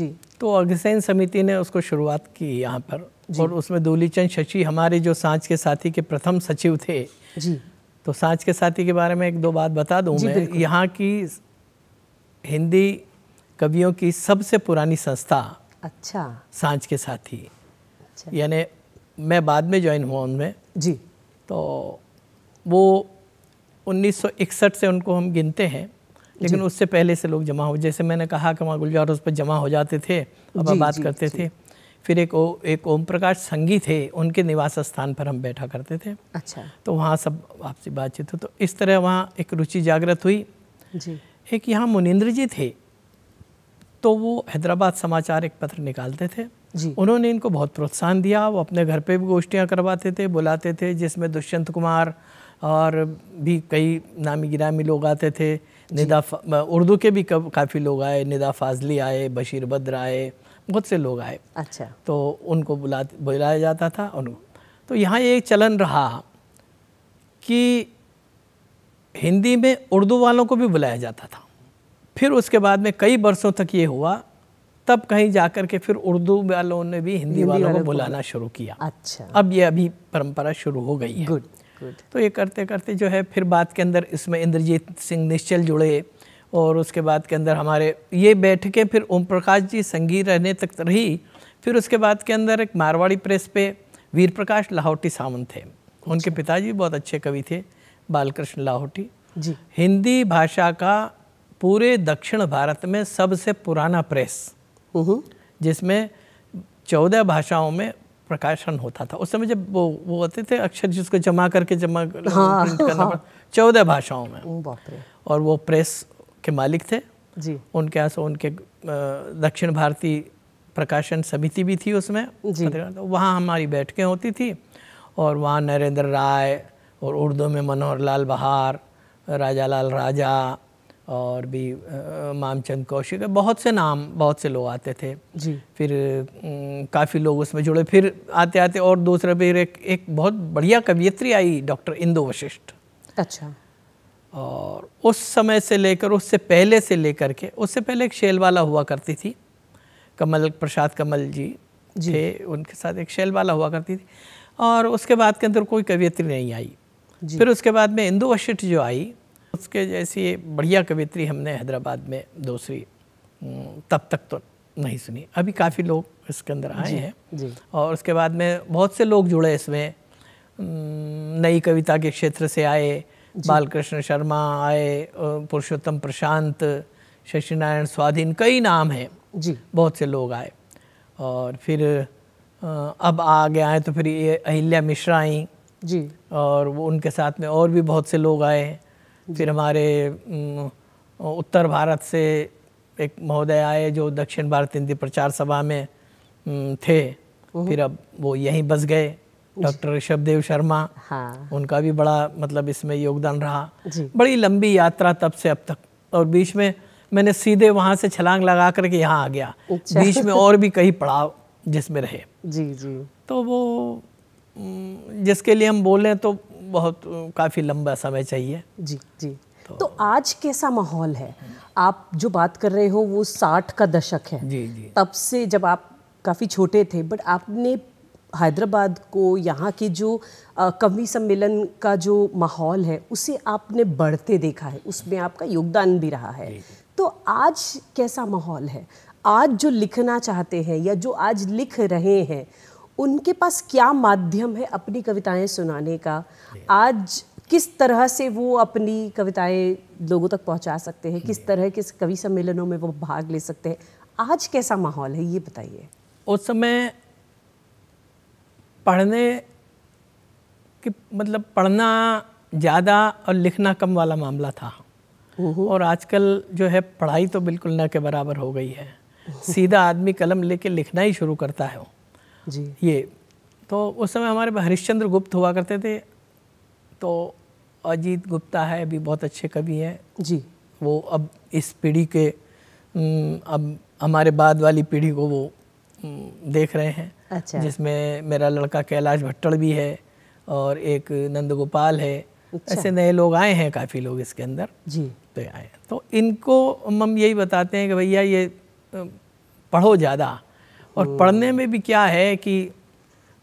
जी तो अग्रसेन समिति ने उसको शुरुआत की यहाँ पर और उसमें दूलीचंद शशि हमारे जो सांच के साथी के प्रथम सचिव थे जी तो सांच के साथी के बारे में एक दो बात बता दूं मैं यहाँ की हिंदी कवियों की सबसे पुरानी संस्था अच्छा सांच के साथी अच्छा। यानी मैं बाद में ज्वाइन हुआ उनमें जी तो वो 1961 से उनको हम गिनते हैं लेकिन उससे पहले से लोग जमा हो जैसे मैंने कहा कि वहाँ गुलजार उस पर जमा हो जाते थे अब बात करते थे फिर एक ओ, एक ओम प्रकाश संगी थे उनके निवास स्थान पर हम बैठा करते थे अच्छा तो वहाँ सब आपसी बातचीत हो तो इस तरह वहाँ एक रुचि जागृत हुई जी एक यहाँ मुनिंद्र जी थे तो वो हैदराबाद समाचार एक पत्र निकालते थे जी उन्होंने इनको बहुत प्रोत्साहन दिया वो अपने घर पे भी गोष्ठियाँ करवाते थे बुलाते थे जिसमें दुष्यंत कुमार और भी कई नामी गिरामी लोग आते थे निदा उर्दू के भी काफ़ी लोग आए निदा फाजली आए बशीर बद्र आए बहुत से लोग आए अच्छा तो उनको बुला बुलाया जाता था उन तो यहाँ ये चलन रहा कि हिंदी में उर्दू वालों को भी बुलाया जाता था फिर उसके बाद में कई वर्षों तक ये हुआ तब कहीं जाकर के फिर उर्दू वालों ने भी हिंदी, हिंदी वालों को बुलाना शुरू किया अच्छा अब ये अभी परंपरा शुरू हो गई है गुड तो ये करते करते जो है फिर बात के अंदर इसमें इंद्रजीत सिंह निश्चल जुड़े और उसके बाद के अंदर हमारे ये बैठ के फिर ओम प्रकाश जी संगीत रहने तक रही फिर उसके बाद के अंदर एक मारवाड़ी प्रेस पे वीर प्रकाश लाहौटी सावंत थे उनके अच्छा। पिताजी बहुत अच्छे कवि थे बालकृष्ण लाहौटी जी हिंदी भाषा का पूरे दक्षिण भारत में सबसे पुराना प्रेस हम्म। जिसमें चौदह भाषाओं में प्रकाशन होता था उस समय जब वो वो होते थे अक्षर जिसको जमा करके जमा हाँ, करना हाँ, चौदह भाषाओं में और वो प्रेस के मालिक थे जी उनके यहाँ से उनके दक्षिण भारतीय प्रकाशन समिति भी थी उसमें जी तो वहाँ हमारी बैठकें होती थी और वहाँ नरेंद्र राय और उर्दू में मनोहर लाल बहार राजा लाल राजा और भी मामचंद कौशिक बहुत से नाम बहुत से लोग आते थे जी फिर काफ़ी लोग उसमें जुड़े फिर आते आते और दूसरा फिर एक एक बहुत बढ़िया कवियत्री आई डॉक्टर इंदो वशिष्ठ अच्छा और उस समय से लेकर उससे पहले से लेकर के उससे पहले एक शैलवाला हुआ करती थी कमल प्रसाद कमल जी जी थे उनके साथ एक शैलवाला हुआ करती थी और उसके बाद के अंदर कोई कवियत्री नहीं आई फिर उसके बाद में इंदु वशिष्ठ जो आई उसके जैसी बढ़िया कवित्री हमने हैदराबाद में दूसरी तब तक तो नहीं सुनी अभी काफ़ी लोग इसके अंदर आए हैं और उसके बाद में बहुत से लोग जुड़े इसमें नई कविता के क्षेत्र से आए बालकृष्ण शर्मा आए पुरुषोत्तम प्रशांत शशि नारायण स्वाधीन कई नाम हैं जी बहुत से लोग आए और फिर अब आ गए आए तो फिर ये अहिल्या मिश्रा आई जी और वो उनके साथ में और भी बहुत से लोग आए फिर हमारे उत्तर भारत से एक महोदय आए जो दक्षिण भारत हिंदी प्रचार सभा में थे फिर अब वो यहीं बस गए डॉक्टर ऋषभ देव शर्मा हाँ उनका भी बड़ा मतलब इसमें योगदान रहा बड़ी लंबी यात्रा तब से अब तक और बीच में मैंने सीधे वहाँ से छलांग लगा करके यहाँ आ गया अच्छा। बीच में और भी कई पड़ाव जिसमें रहे जी जी तो वो जिसके लिए हम बोलें तो बहुत काफ़ी लंबा समय चाहिए जी जी तो, तो आज कैसा माहौल है आप जो बात कर रहे हो वो साठ का दशक है जी जी तब से जब आप काफ़ी छोटे थे बट आपने हैदराबाद को यहाँ के जो कवि सम्मेलन का जो माहौल है उसे आपने बढ़ते देखा है उसमें आपका योगदान भी रहा है तो आज कैसा माहौल है आज जो लिखना चाहते हैं या जो आज लिख रहे हैं उनके पास क्या माध्यम है अपनी कविताएं सुनाने का आज किस तरह से वो अपनी कविताएं लोगों तक पहुंचा सकते हैं किस तरह के कवि सम्मेलनों में वो भाग ले सकते हैं आज कैसा माहौल है ये बताइए उस समय पढ़ने कि मतलब पढ़ना ज़्यादा और लिखना कम वाला मामला था और आजकल जो है पढ़ाई तो बिल्कुल न के बराबर हो गई है सीधा आदमी कलम लेके लिखना ही शुरू करता है जी ये तो उस समय हमारे हरिश्चंद्र गुप्त हुआ करते थे तो अजीत गुप्ता है अभी बहुत अच्छे कवि हैं जी वो अब इस पीढ़ी के हम्म, अब हमारे बाद वाली पीढ़ी को वो हम्म, देख रहे हैं अच्छा। जिसमें मेरा लड़का कैलाश भट्टड़ भी है और एक नंद गोपाल है अच्छा। ऐसे नए लोग आए हैं काफ़ी लोग इसके अंदर जी तो आए तो इनको हम यही बताते हैं कि भैया ये पढ़ो ज़्यादा और पढ़ने में भी क्या है कि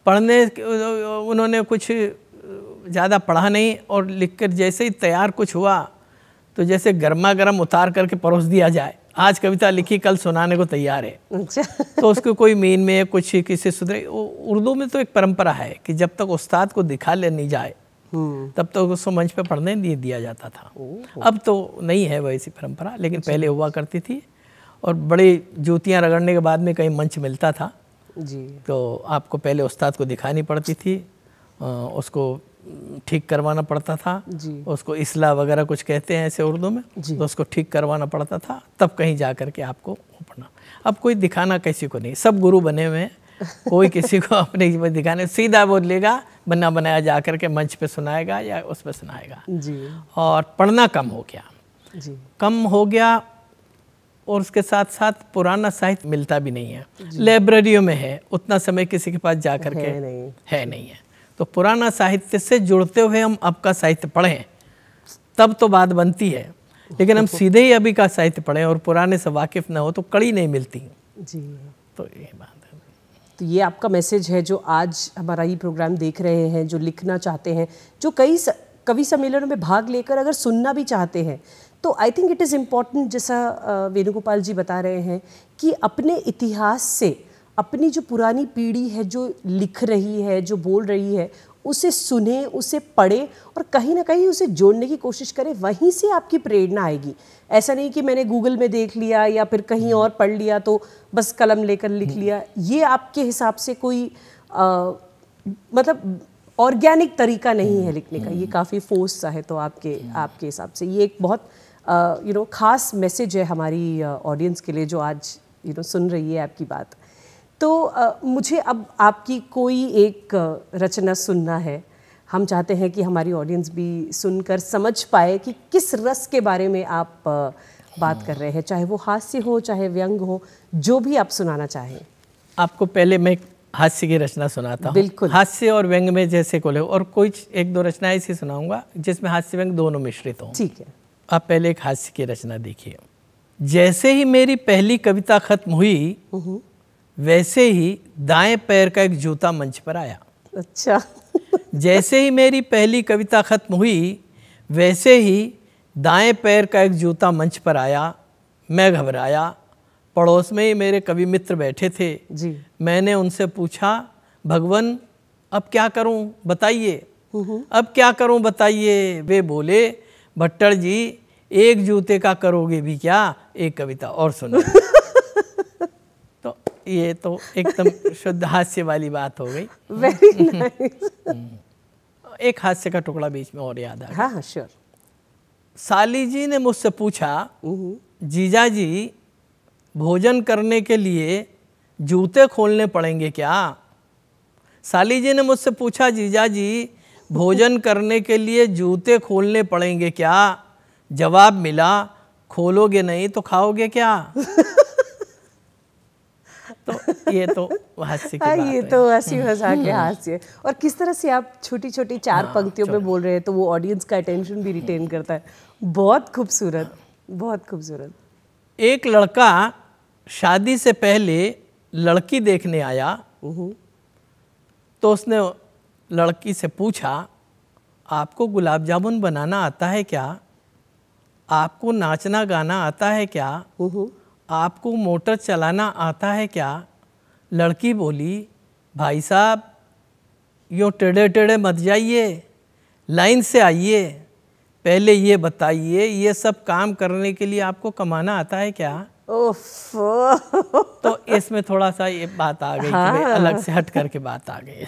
पढ़ने उन्होंने कुछ ज़्यादा पढ़ा नहीं और लिख कर जैसे ही तैयार कुछ हुआ तो जैसे गर्मा गर्म उतार करके परोस दिया जाए आज कविता लिखी कल सुनाने को तैयार है अच्छा। तो उसको कोई मीन में कुछ किसी सुधरे उर्दू में तो एक परंपरा है कि जब तक उस्ताद को दिखा ले नहीं जाए हम्म। तब तक उसको मंच पे पढ़ने नहीं दिया जाता था अब तो नहीं है वैसी परंपरा लेकिन अच्छा। पहले हुआ करती थी और बड़ी जूतियाँ रगड़ने के बाद में कहीं मंच मिलता था जी तो आपको पहले उस्ताद को दिखानी पड़ती थी उसको ठीक करवाना पड़ता था जी। उसको इसला वगैरह कुछ कहते हैं ऐसे उर्दू में तो उसको ठीक करवाना पड़ता था तब कहीं जा करके आपको पढ़ना अब कोई दिखाना किसी को नहीं सब गुरु बने हुए हैं कोई किसी को अपने दिखाने सीधा वो लेगा बना बनाया जा करके मंच पे सुनाएगा या उस पर सुनाएगा जी और पढ़ना कम हो गया जी कम हो गया और उसके साथ साथ पुराना साहित्य मिलता भी नहीं है लाइब्रेरियों में है उतना समय किसी के पास जा करके है नहीं है, नहीं है। तो पुराना साहित्य से जुड़ते हुए हम अब का साहित्य पढ़ें तब तो बात बनती है लेकिन हम सीधे ही अभी का साहित्य पढ़ें और पुराने से वाकिफ ना हो तो कड़ी नहीं मिलती जी तो ये बात है तो ये आपका मैसेज है जो आज हमारा ये प्रोग्राम देख रहे हैं जो लिखना चाहते हैं जो कई स... कवि सम्मेलनों में भाग लेकर अगर सुनना भी चाहते हैं तो I think it is important जैसा वेणुगोपाल जी बता रहे हैं कि अपने इतिहास से अपनी जो पुरानी पीढ़ी है जो लिख रही है जो बोल रही है उसे सुने उसे पढ़े और कहीं ना कहीं उसे जोड़ने की कोशिश करें वहीं से आपकी प्रेरणा आएगी ऐसा नहीं कि मैंने गूगल में देख लिया या फिर कहीं और पढ़ लिया तो बस कलम लेकर लिख हम्म। लिया ये आपके हिसाब से कोई आ, मतलब ऑर्गेनिक तरीका नहीं है हम्म, लिखने का ये हम्म। काफ़ी फोर्स सा है तो आपके आपके हिसाब से ये एक बहुत यू नो खास मैसेज है हमारी ऑडियंस के लिए जो आज यू नो सुन रही है आपकी बात तो आ, मुझे अब आपकी कोई एक रचना सुनना है हम चाहते हैं कि हमारी ऑडियंस भी सुनकर समझ पाए कि किस रस के बारे में आप बात कर रहे हैं चाहे वो हास्य हो चाहे व्यंग हो जो भी आप सुनाना चाहें आपको पहले मैं हास्य की रचना सुनाता हूँ बिल्कुल हास्य और व्यंग में जैसे को और कोई एक दो रचना ऐसी सुनाऊंगा जिसमें हास्य व्यंग दोनों मिश्रित हो ठीक है आप पहले एक हास्य की रचना देखिए जैसे ही मेरी पहली कविता खत्म हुई हम्म। वैसे ही दाएं पैर का एक जूता मंच पर आया अच्छा जैसे ही मेरी पहली कविता ख़त्म हुई वैसे ही दाएं पैर का एक जूता मंच पर आया मैं घबराया पड़ोस में ही मेरे कवि मित्र बैठे थे जी मैंने उनसे पूछा भगवान अब क्या करूं बताइए हम्म, हम्म। अब क्या करूं बताइए वे बोले भट्टर जी एक जूते का करोगे भी क्या एक कविता और सुनो ये तो एकदम शुद्ध हास्य वाली बात हो गई वेरी nice. एक हास्य का टुकड़ा बीच में और याद आया हाँ श्योर हाँ, साली जी ने मुझसे पूछा हम्म। जीजा जी भोजन करने के लिए जूते खोलने पड़ेंगे क्या साली जी ने मुझसे पूछा जीजा जी भोजन करने के लिए जूते खोलने पड़ेंगे क्या जवाब मिला खोलोगे नहीं तो खाओगे क्या तो ये तो हास्य की हाँ, बात ये तो हंसी हम्म। मजाक के हम्म। हास्य है और किस तरह से आप छोटी छोटी चार हाँ, पंक्तियों में बोल रहे हैं तो वो ऑडियंस का अटेंशन भी रिटेन हम्म। करता है बहुत खूबसूरत बहुत खूबसूरत एक लड़का शादी से पहले लड़की देखने आया तो उसने लड़की से पूछा आपको गुलाब जामुन बनाना आता है क्या आपको नाचना गाना आता है क्या आपको मोटर चलाना आता है क्या लड़की बोली भाई साहब यो टेढ़े टेढ़े मत जाइए लाइन से आइए पहले ये बताइए ये सब काम करने के लिए आपको कमाना आता है क्या तो इसमें थोड़ा सा ये बात आ गई हाँ। अलग से हट करके बात आ गई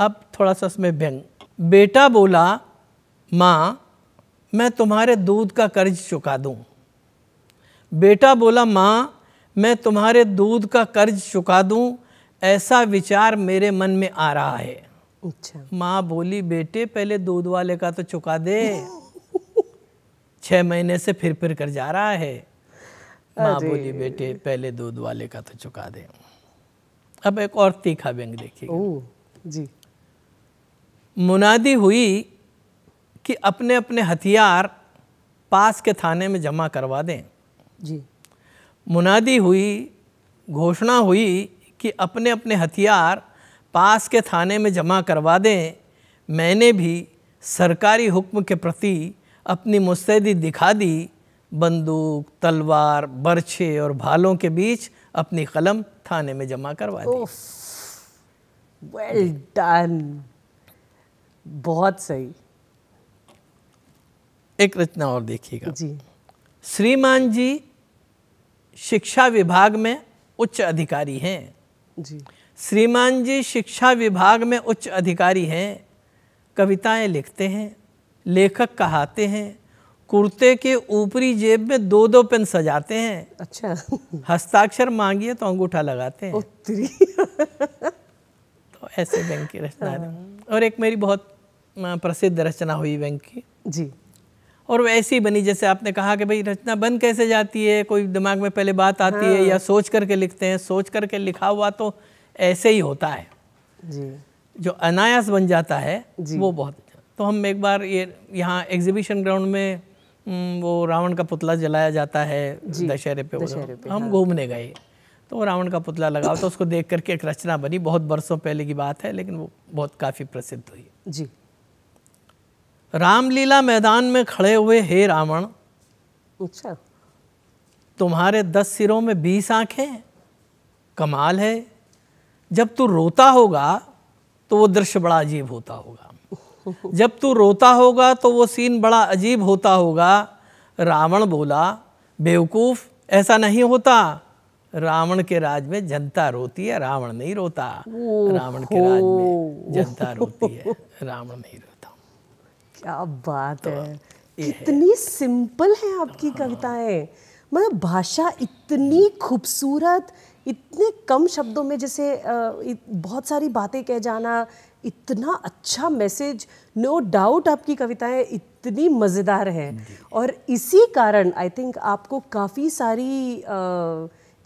अब थोड़ा सा उसमें व्यंग बेटा बोला माँ मैं तुम्हारे दूध का कर्ज चुका दूँ बेटा बोला माँ मैं तुम्हारे दूध का कर्ज चुका दूँ ऐसा विचार मेरे मन में आ रहा है अच्छा माँ बोली बेटे पहले दूध वाले का तो चुका दे छः महीने से फिर फिर कर जा रहा है माँ बोली बेटे पहले दूध वाले का तो चुका दे अब एक और तीखा व्यंग देखिए जी मुनादी हुई कि अपने अपने हथियार पास के थाने में जमा करवा दें जी मुनादी हुई घोषणा हुई कि अपने अपने हथियार पास के थाने में जमा करवा दें मैंने भी सरकारी हुक्म के प्रति अपनी मुस्तैदी दिखा दी बंदूक तलवार बर्छे और भालों के बीच अपनी कलम थाने में जमा करवा दी वेल डन बहुत सही एक रचना और देखिएगा जी श्रीमान जी शिक्षा विभाग में उच्च अधिकारी हैं जी श्रीमान जी शिक्षा विभाग में उच्च अधिकारी हैं कविताएं लिखते हैं लेखक कहाते हैं कुर्ते के ऊपरी जेब में दो दो पेन सजाते हैं अच्छा हस्ताक्षर मांगिए तो अंगूठा लगाते हैं उत्तरी तो ऐसे व्यंग की रचना और एक मेरी बहुत प्रसिद्ध रचना हुई व्यंग की जी और वो ऐसी बनी जैसे आपने कहा कि भाई रचना बन कैसे जाती है कोई दिमाग में पहले बात आती हाँ। है या सोच करके लिखते हैं सोच करके लिखा हुआ तो ऐसे ही होता है जी जो अनायास बन जाता है वो बहुत अच्छा। तो हम एक बार ये यहाँ एग्जीबिशन ग्राउंड में वो रावण का पुतला जलाया जाता है दशहरे पे, दशहरे पे हम हाँ। घूमने गए तो रावण का पुतला लगा तो उसको देख करके एक रचना बनी बहुत बरसों पहले की बात है लेकिन वो बहुत काफ़ी प्रसिद्ध हुई जी रामलीला मैदान में खड़े हुए हे रावण अच्छा तुम्हारे दस सिरों में बीस आंखें कमाल है जब तू रोता होगा तो वो दृश्य बड़ा अजीब होता होगा जब तू रोता होगा तो वो सीन बड़ा अजीब होता होगा रावण बोला बेवकूफ़ ऐसा नहीं होता रावण के राज में जनता रोती है रावण नहीं रोता रावण के राज में जनता रोती है रावण नहीं रोता क्या बात तो है हाँ, इतनी सिंपल है आपकी हाँ। कविताएं मतलब भाषा इतनी खूबसूरत इतने कम शब्दों में जैसे बहुत सारी बातें कह जाना इतना अच्छा मैसेज नो डाउट आपकी कविताएं इतनी मज़ेदार हैं और इसी कारण आई थिंक आपको काफ़ी सारी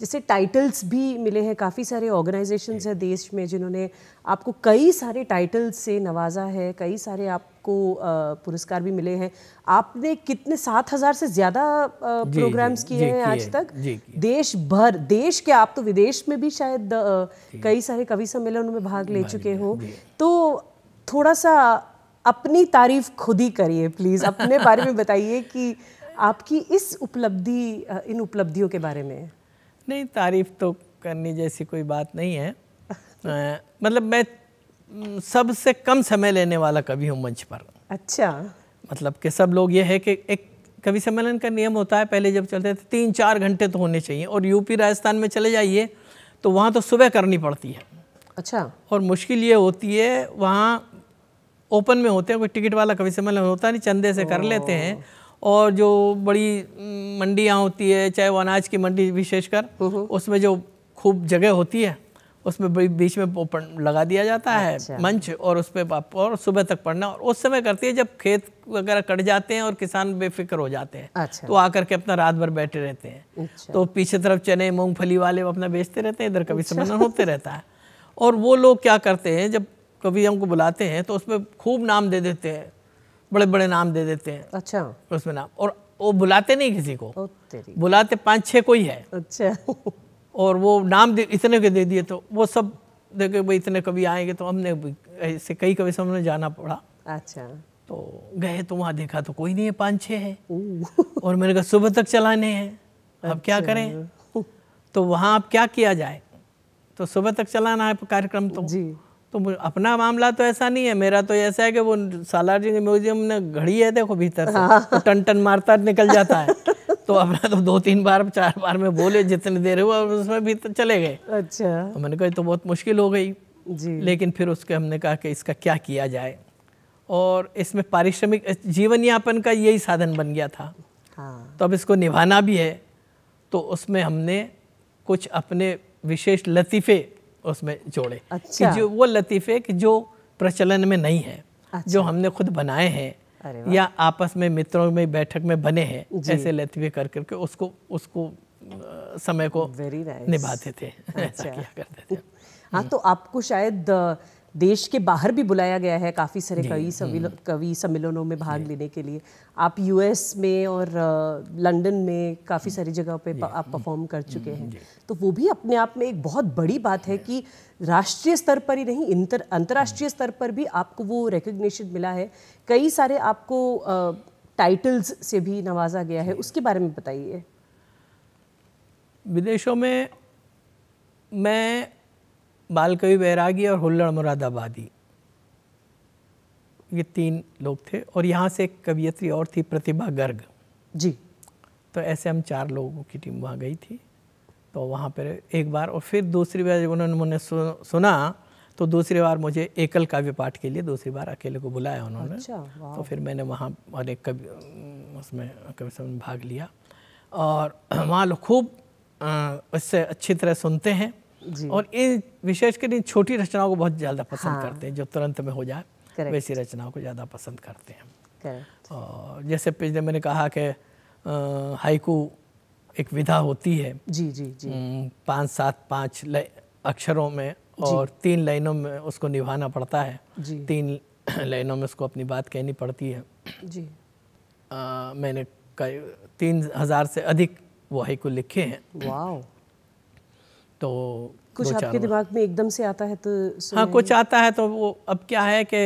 जैसे टाइटल्स भी मिले हैं काफ़ी सारे ऑर्गेनाइजेशंस हैं देश में जिन्होंने आपको कई सारे टाइटल्स से नवाजा है कई सारे आप आपको पुरस्कार भी मिले हैं आपने कितने सात हजार से ज़्यादा प्रोग्राम्स किए हैं आज तक देश भर देश के आप तो विदेश में भी शायद कई सारे कवि सम्मेलनों में भाग ले चुके हो तो थोड़ा सा अपनी तारीफ खुद ही करिए प्लीज़ अपने बारे में बताइए कि आपकी इस उपलब्धि इन उपलब्धियों के बारे में नहीं तारीफ तो करने जैसी कोई बात नहीं है मतलब मैं सबसे कम समय लेने वाला कवि हूँ मंच पर अच्छा मतलब कि सब लोग ये है कि एक कवि सम्मेलन का नियम होता है पहले जब चलते थे तो तीन चार घंटे तो होने चाहिए और यूपी राजस्थान में चले जाइए तो वहाँ तो सुबह करनी पड़ती है अच्छा और मुश्किल ये होती है वहाँ ओपन में होते हैं कोई टिकट वाला कवि सम्मेलन होता नहीं चंदे से कर लेते हैं और जो बड़ी मंडियाँ होती है चाहे वो अनाज की मंडी विशेषकर हम्म, हम्म। उसमें जो खूब जगह होती है उसमें बीच में लगा दिया जाता है अच्छा। मंच और उस पर आप और सुबह तक पढ़ना और उस समय करती है जब खेत वगैरह कट जाते हैं और किसान बेफिक्र हो जाते हैं अच्छा। तो आकर के अपना रात भर बैठे रहते हैं अच्छा। तो पीछे तरफ चने मूंगफली वाले अपना बेचते रहते हैं इधर कभी अच्छा। होते रहता है और वो लोग क्या करते हैं जब कभी हमको बुलाते हैं तो उसमें खूब नाम दे देते हैं बड़े बड़े नाम दे देते हैं अच्छा उसमें नाम और वो बुलाते नहीं किसी को बुलाते पाँच छः कोई है अच्छा और वो नाम दे इतने के दे दिए तो वो सब देखे भाई इतने कवि आएंगे तो हमने ऐसे कई कवि से हमने जाना पड़ा अच्छा तो गए तो वहाँ देखा तो कोई नहीं है पाँच छः है और मैंने कहा सुबह तक चलाने हैं अब क्या अच्छा। करें तो वहाँ अब क्या किया जाए तो सुबह तक चलाना है कार्यक्रम तो जी तो अपना मामला तो ऐसा नहीं है मेरा तो ऐसा है कि वो सालार जी के म्यूजियम ने घड़ी है देखो भीतर से तो हाँ। टन टन मारता निकल जाता है तो अपना तो दो तीन बार चार बार में बोले जितने देर हुआ उसमें भी तो चले गए अच्छा तो मैंने कहा तो बहुत मुश्किल हो गई जी लेकिन फिर उसके हमने कहा कि इसका क्या किया जाए और इसमें पारिश्रमिक जीवन यापन का यही साधन बन गया था हाँ। तो अब इसको निभाना भी है तो उसमें हमने कुछ अपने विशेष लतीफ़े उसमें जोड़े अच्छा। कि जो वो लतीफ़े कि जो प्रचलन में नहीं है अच्छा। जो हमने खुद बनाए हैं या आपस में मित्रों में बैठक में बने हैं जैसे लतवे कर करके उसको उसको समय को निभाते थे अच्छा। किया करते थे हाँ तो आपको शायद देश के बाहर भी बुलाया गया है काफ़ी सारे कवि कवि सम्मेलनों में भाग लेने के लिए आप यूएस में और लंदन में काफ़ी सारी जगह पे आप परफॉर्म कर चुके हैं तो वो भी अपने आप में एक बहुत बड़ी बात है कि राष्ट्रीय स्तर पर ही नहीं इंतर अंतर्राष्ट्रीय स्तर पर भी आपको वो रिकग्निशन मिला है कई सारे आपको टाइटल्स से भी नवाजा गया है उसके बारे में बताइए विदेशों में मैं बालकवि बैरागी और हुल्लड़ मुरादाबादी ये तीन लोग थे और यहाँ से एक कवियत्री और थी प्रतिभा गर्ग जी तो ऐसे हम चार लोगों की टीम वहाँ गई थी तो वहाँ पर एक बार और फिर दूसरी बार जब उन्होंने मुझे सुना तो दूसरी बार मुझे एकल काव्य पाठ के लिए दूसरी बार अकेले को बुलाया उन्होंने अच्छा, तो फिर मैंने वहाँ और एक कवि उसमें कवि में भाग लिया और वहाँ लोग खूब इससे अच्छी तरह सुनते हैं और इन विशेषकर इन छोटी रचनाओं को बहुत ज़्यादा पसंद हाँ। करते हैं जो तुरंत में हो जाए वैसी रचनाओं को ज़्यादा पसंद करते हैं और जैसे पिछले मैंने कहा कि हाइकू एक विधा होती है जी जी जी पाँच सात पाँच अक्षरों में और तीन लाइनों में उसको निभाना पड़ता है जी तीन लाइनों में उसको अपनी बात कहनी पड़ती है जी आ, मैंने कई तीन हज़ार से अधिक वो हाइकू लिखे हैं वाह तो कुछ आपके दिमाग में एकदम से आता है तो हाँ कुछ आता है तो वो अब क्या है कि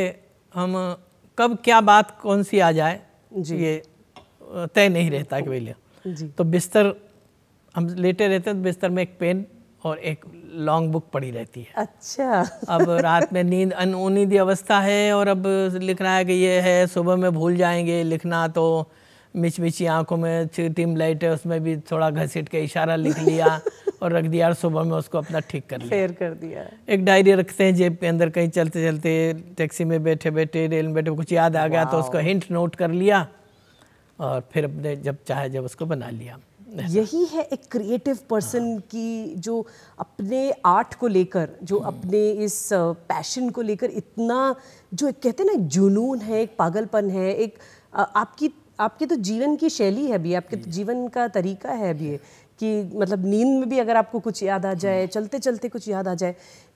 हम कब क्या बात कौन सी आ जाए जी। ये तय नहीं रहता कि भैया तो बिस्तर हम लेटे रहते हैं तो बिस्तर में एक पेन और एक लॉन्ग बुक पड़ी रहती है अच्छा अब रात में नींद अनोनीदी अवस्था है और अब लिखना है कि ये है सुबह में भूल जाएंगे लिखना तो मिच मिची आंखों में टीम लाइट है उसमें भी थोड़ा घसीट के इशारा लिख लिया और रख दिया और सुबह में उसको अपना ठीक कर लिया कर दिया एक डायरी रखते हैं जेब के अंदर कहीं चलते चलते टैक्सी में बैठे बैठे रेल में बैठे कुछ याद आ गया तो उसको हिंट नोट कर लिया और फिर अपने जब चाहे जब उसको बना लिया यही है एक क्रिएटिव पर्सन हाँ। की जो अपने आर्ट को लेकर जो हम्म। अपने इस पैशन को लेकर इतना जो एक कहते हैं ना जुनून है एक पागलपन है एक आपकी आपकी तो जीवन की शैली है भी आपके तो जीवन का तरीका है भी कि मतलब नींद में भी अगर आपको कुछ याद आ जाए हम्म। चलते चलते कुछ याद आ जाए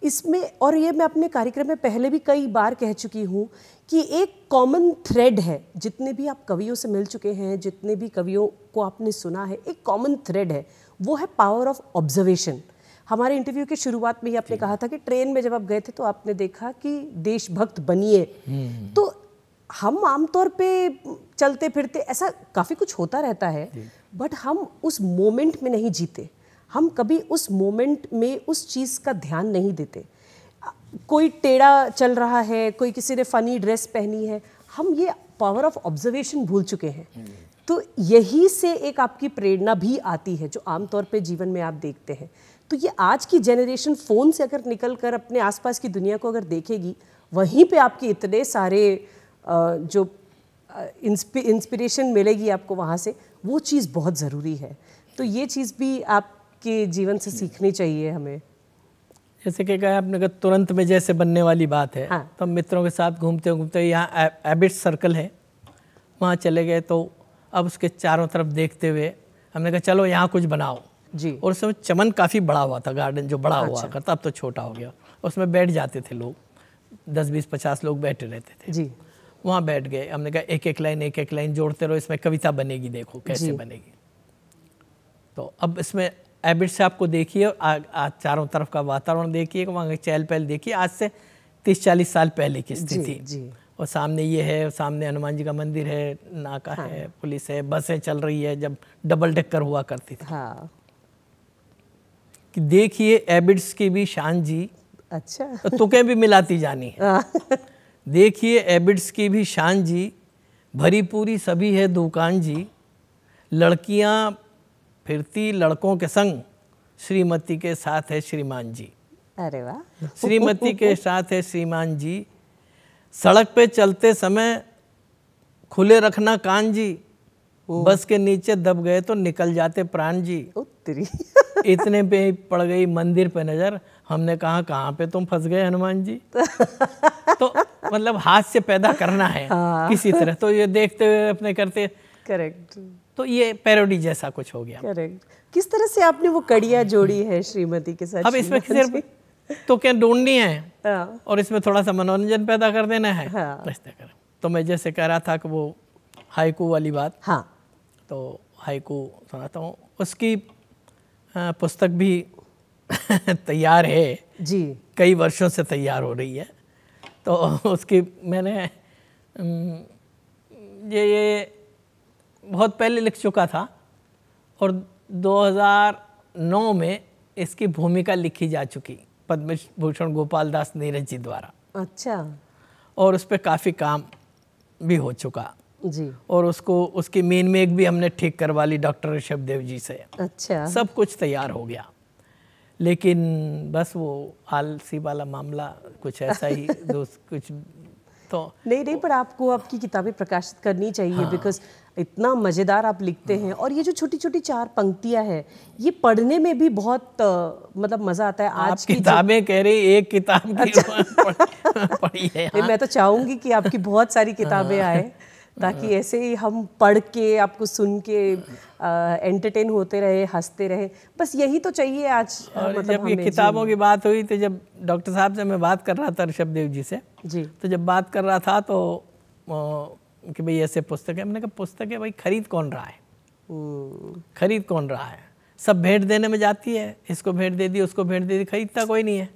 इसमें और ये मैं अपने कार्यक्रम में पहले भी कई बार कह चुकी हूँ कि एक कॉमन थ्रेड है जितने भी आप कवियों से मिल चुके हैं जितने भी कवियों को आपने सुना है एक कॉमन थ्रेड है वो है पावर ऑफ ऑब्जर्वेशन हमारे इंटरव्यू की शुरुआत में ही आपने कहा था कि ट्रेन में जब आप गए थे तो आपने देखा कि देशभक्त बनिए हम्म। तो हम आमतौर पे चलते फिरते ऐसा काफ़ी कुछ होता रहता है बट हम उस मोमेंट में नहीं जीते हम कभी उस मोमेंट में उस चीज़ का ध्यान नहीं देते कोई टेढ़ा चल रहा है कोई किसी ने फ़नी ड्रेस पहनी है हम ये पावर ऑफ ऑब्जर्वेशन भूल चुके हैं हम्म। तो यही से एक आपकी प्रेरणा भी आती है जो आमतौर पे जीवन में आप देखते हैं तो ये आज की जेनरेशन फ़ोन से अगर निकल कर अपने आसपास की दुनिया को अगर देखेगी वहीं पे आपके इतने सारे जो इंस्पिरेशन मिलेगी आपको वहाँ से वो चीज़ बहुत ज़रूरी है तो ये चीज़ भी आपके जीवन से सीखनी चाहिए हमें जैसे कि कहा आपने कहा तुरंत में जैसे बनने वाली बात है हाँ। तो हम मित्रों के साथ घूमते घूमते यहाँ एबिट सर्कल है वहाँ चले गए तो अब उसके चारों तरफ देखते हुए हमने कहा चलो यहाँ कुछ बनाओ जी और उसमें चमन काफ़ी बड़ा हुआ था गार्डन जो बड़ा अच्छा। हुआ करता अब तो छोटा हो गया उसमें बैठ जाते थे लोग दस बीस पचास लोग बैठे रहते थे जी वहाँ बैठ गए हमने कहा एक एक लाइन एक एक लाइन जोड़ते रहो इसमें कविता बनेगी देखो कैसे बनेगी तो अब इसमें एबिट से आपको देखिए आज चारों तरफ का वातावरण देखिए वहाँ चहल पहल देखिए आज से तीस चालीस साल पहले की स्थिति और सामने ये है सामने हनुमान जी का मंदिर है नाका हाँ। है पुलिस है बसें चल रही है जब डबल डेक्कर हुआ करती थी हाँ। कि देखिए एबिट्स की भी शान जी अच्छा तो तुके भी मिलाती जानी है हाँ। देखिए एबिट्स की भी शान जी भरी पूरी सभी है दुकान जी लड़कियां फिरती लड़कों के संग श्रीमती के साथ है श्रीमान जी अरे वाह श्रीमती के साथ है श्रीमान जी सड़क पे चलते समय खुले रखना कान जी बस के नीचे दब गए तो निकल जाते प्राण जी उत्तरी इतने पे पड़ गई मंदिर पे नज़र हमने कहा कहाँ पे तुम फंस गए हनुमान जी तो मतलब हाथ से पैदा करना है हाँ। किसी तरह तो ये देखते हुए अपने करते करेक्ट तो ये पैरोडी जैसा कुछ हो गया करेक्ट किस तरह से आपने वो कड़िया जोड़ी है श्रीमती के साथ अब इसमें सिर्फ तो क्या ढूंढनी है हाँ। और इसमें थोड़ा सा मनोरंजन पैदा कर देना है हाँ। तो मैं जैसे कह रहा था कि वो हाइकू वाली बात हाँ तो हाइकू सुनाता हूँ उसकी पुस्तक भी तैयार है जी कई वर्षों से तैयार हो रही है तो उसकी मैंने ये ये बहुत पहले लिख चुका था और 2009 में इसकी भूमिका लिखी जा चुकी पद्म भूषण गोपाल दास नीरज जी द्वारा अच्छा और उस पर काफ़ी काम भी हो चुका जी और उसको उसकी मेन मेक भी हमने ठीक करवा ली डॉक्टर ऋषभ देव जी से अच्छा सब कुछ तैयार हो गया लेकिन बस वो आलसी वाला मामला कुछ ऐसा ही कुछ तो नहीं नहीं पर आपको आपकी किताबें प्रकाशित करनी चाहिए बिकॉज हाँ, इतना मज़ेदार आप लिखते हाँ, हैं और ये जो छोटी छोटी चार पंक्तियां हैं ये पढ़ने में भी बहुत मतलब मज़ा आता है आज की किताबें कह रही एक किताब की अच्छा। पढ़ी है हाँ। मैं तो चाहूँगी कि आपकी बहुत सारी किताबें हाँ। आए ताकि ऐसे ही हम पढ़ के आपको सुन के एंटरटेन होते रहे हंसते रहे बस यही तो चाहिए आज मतलब जब ये किताबों की बात हुई तो जब डॉक्टर साहब से मैं बात कर रहा था ऋषभ देव जी से जी तो जब बात कर रहा था तो कि भाई ऐसे पुस्तक है मैंने कहा पुस्तक है भाई खरीद कौन रहा है खरीद कौन रहा है सब भेंट देने में जाती है इसको भेंट दे दी उसको भेंट दे दी खरीदता कोई नहीं है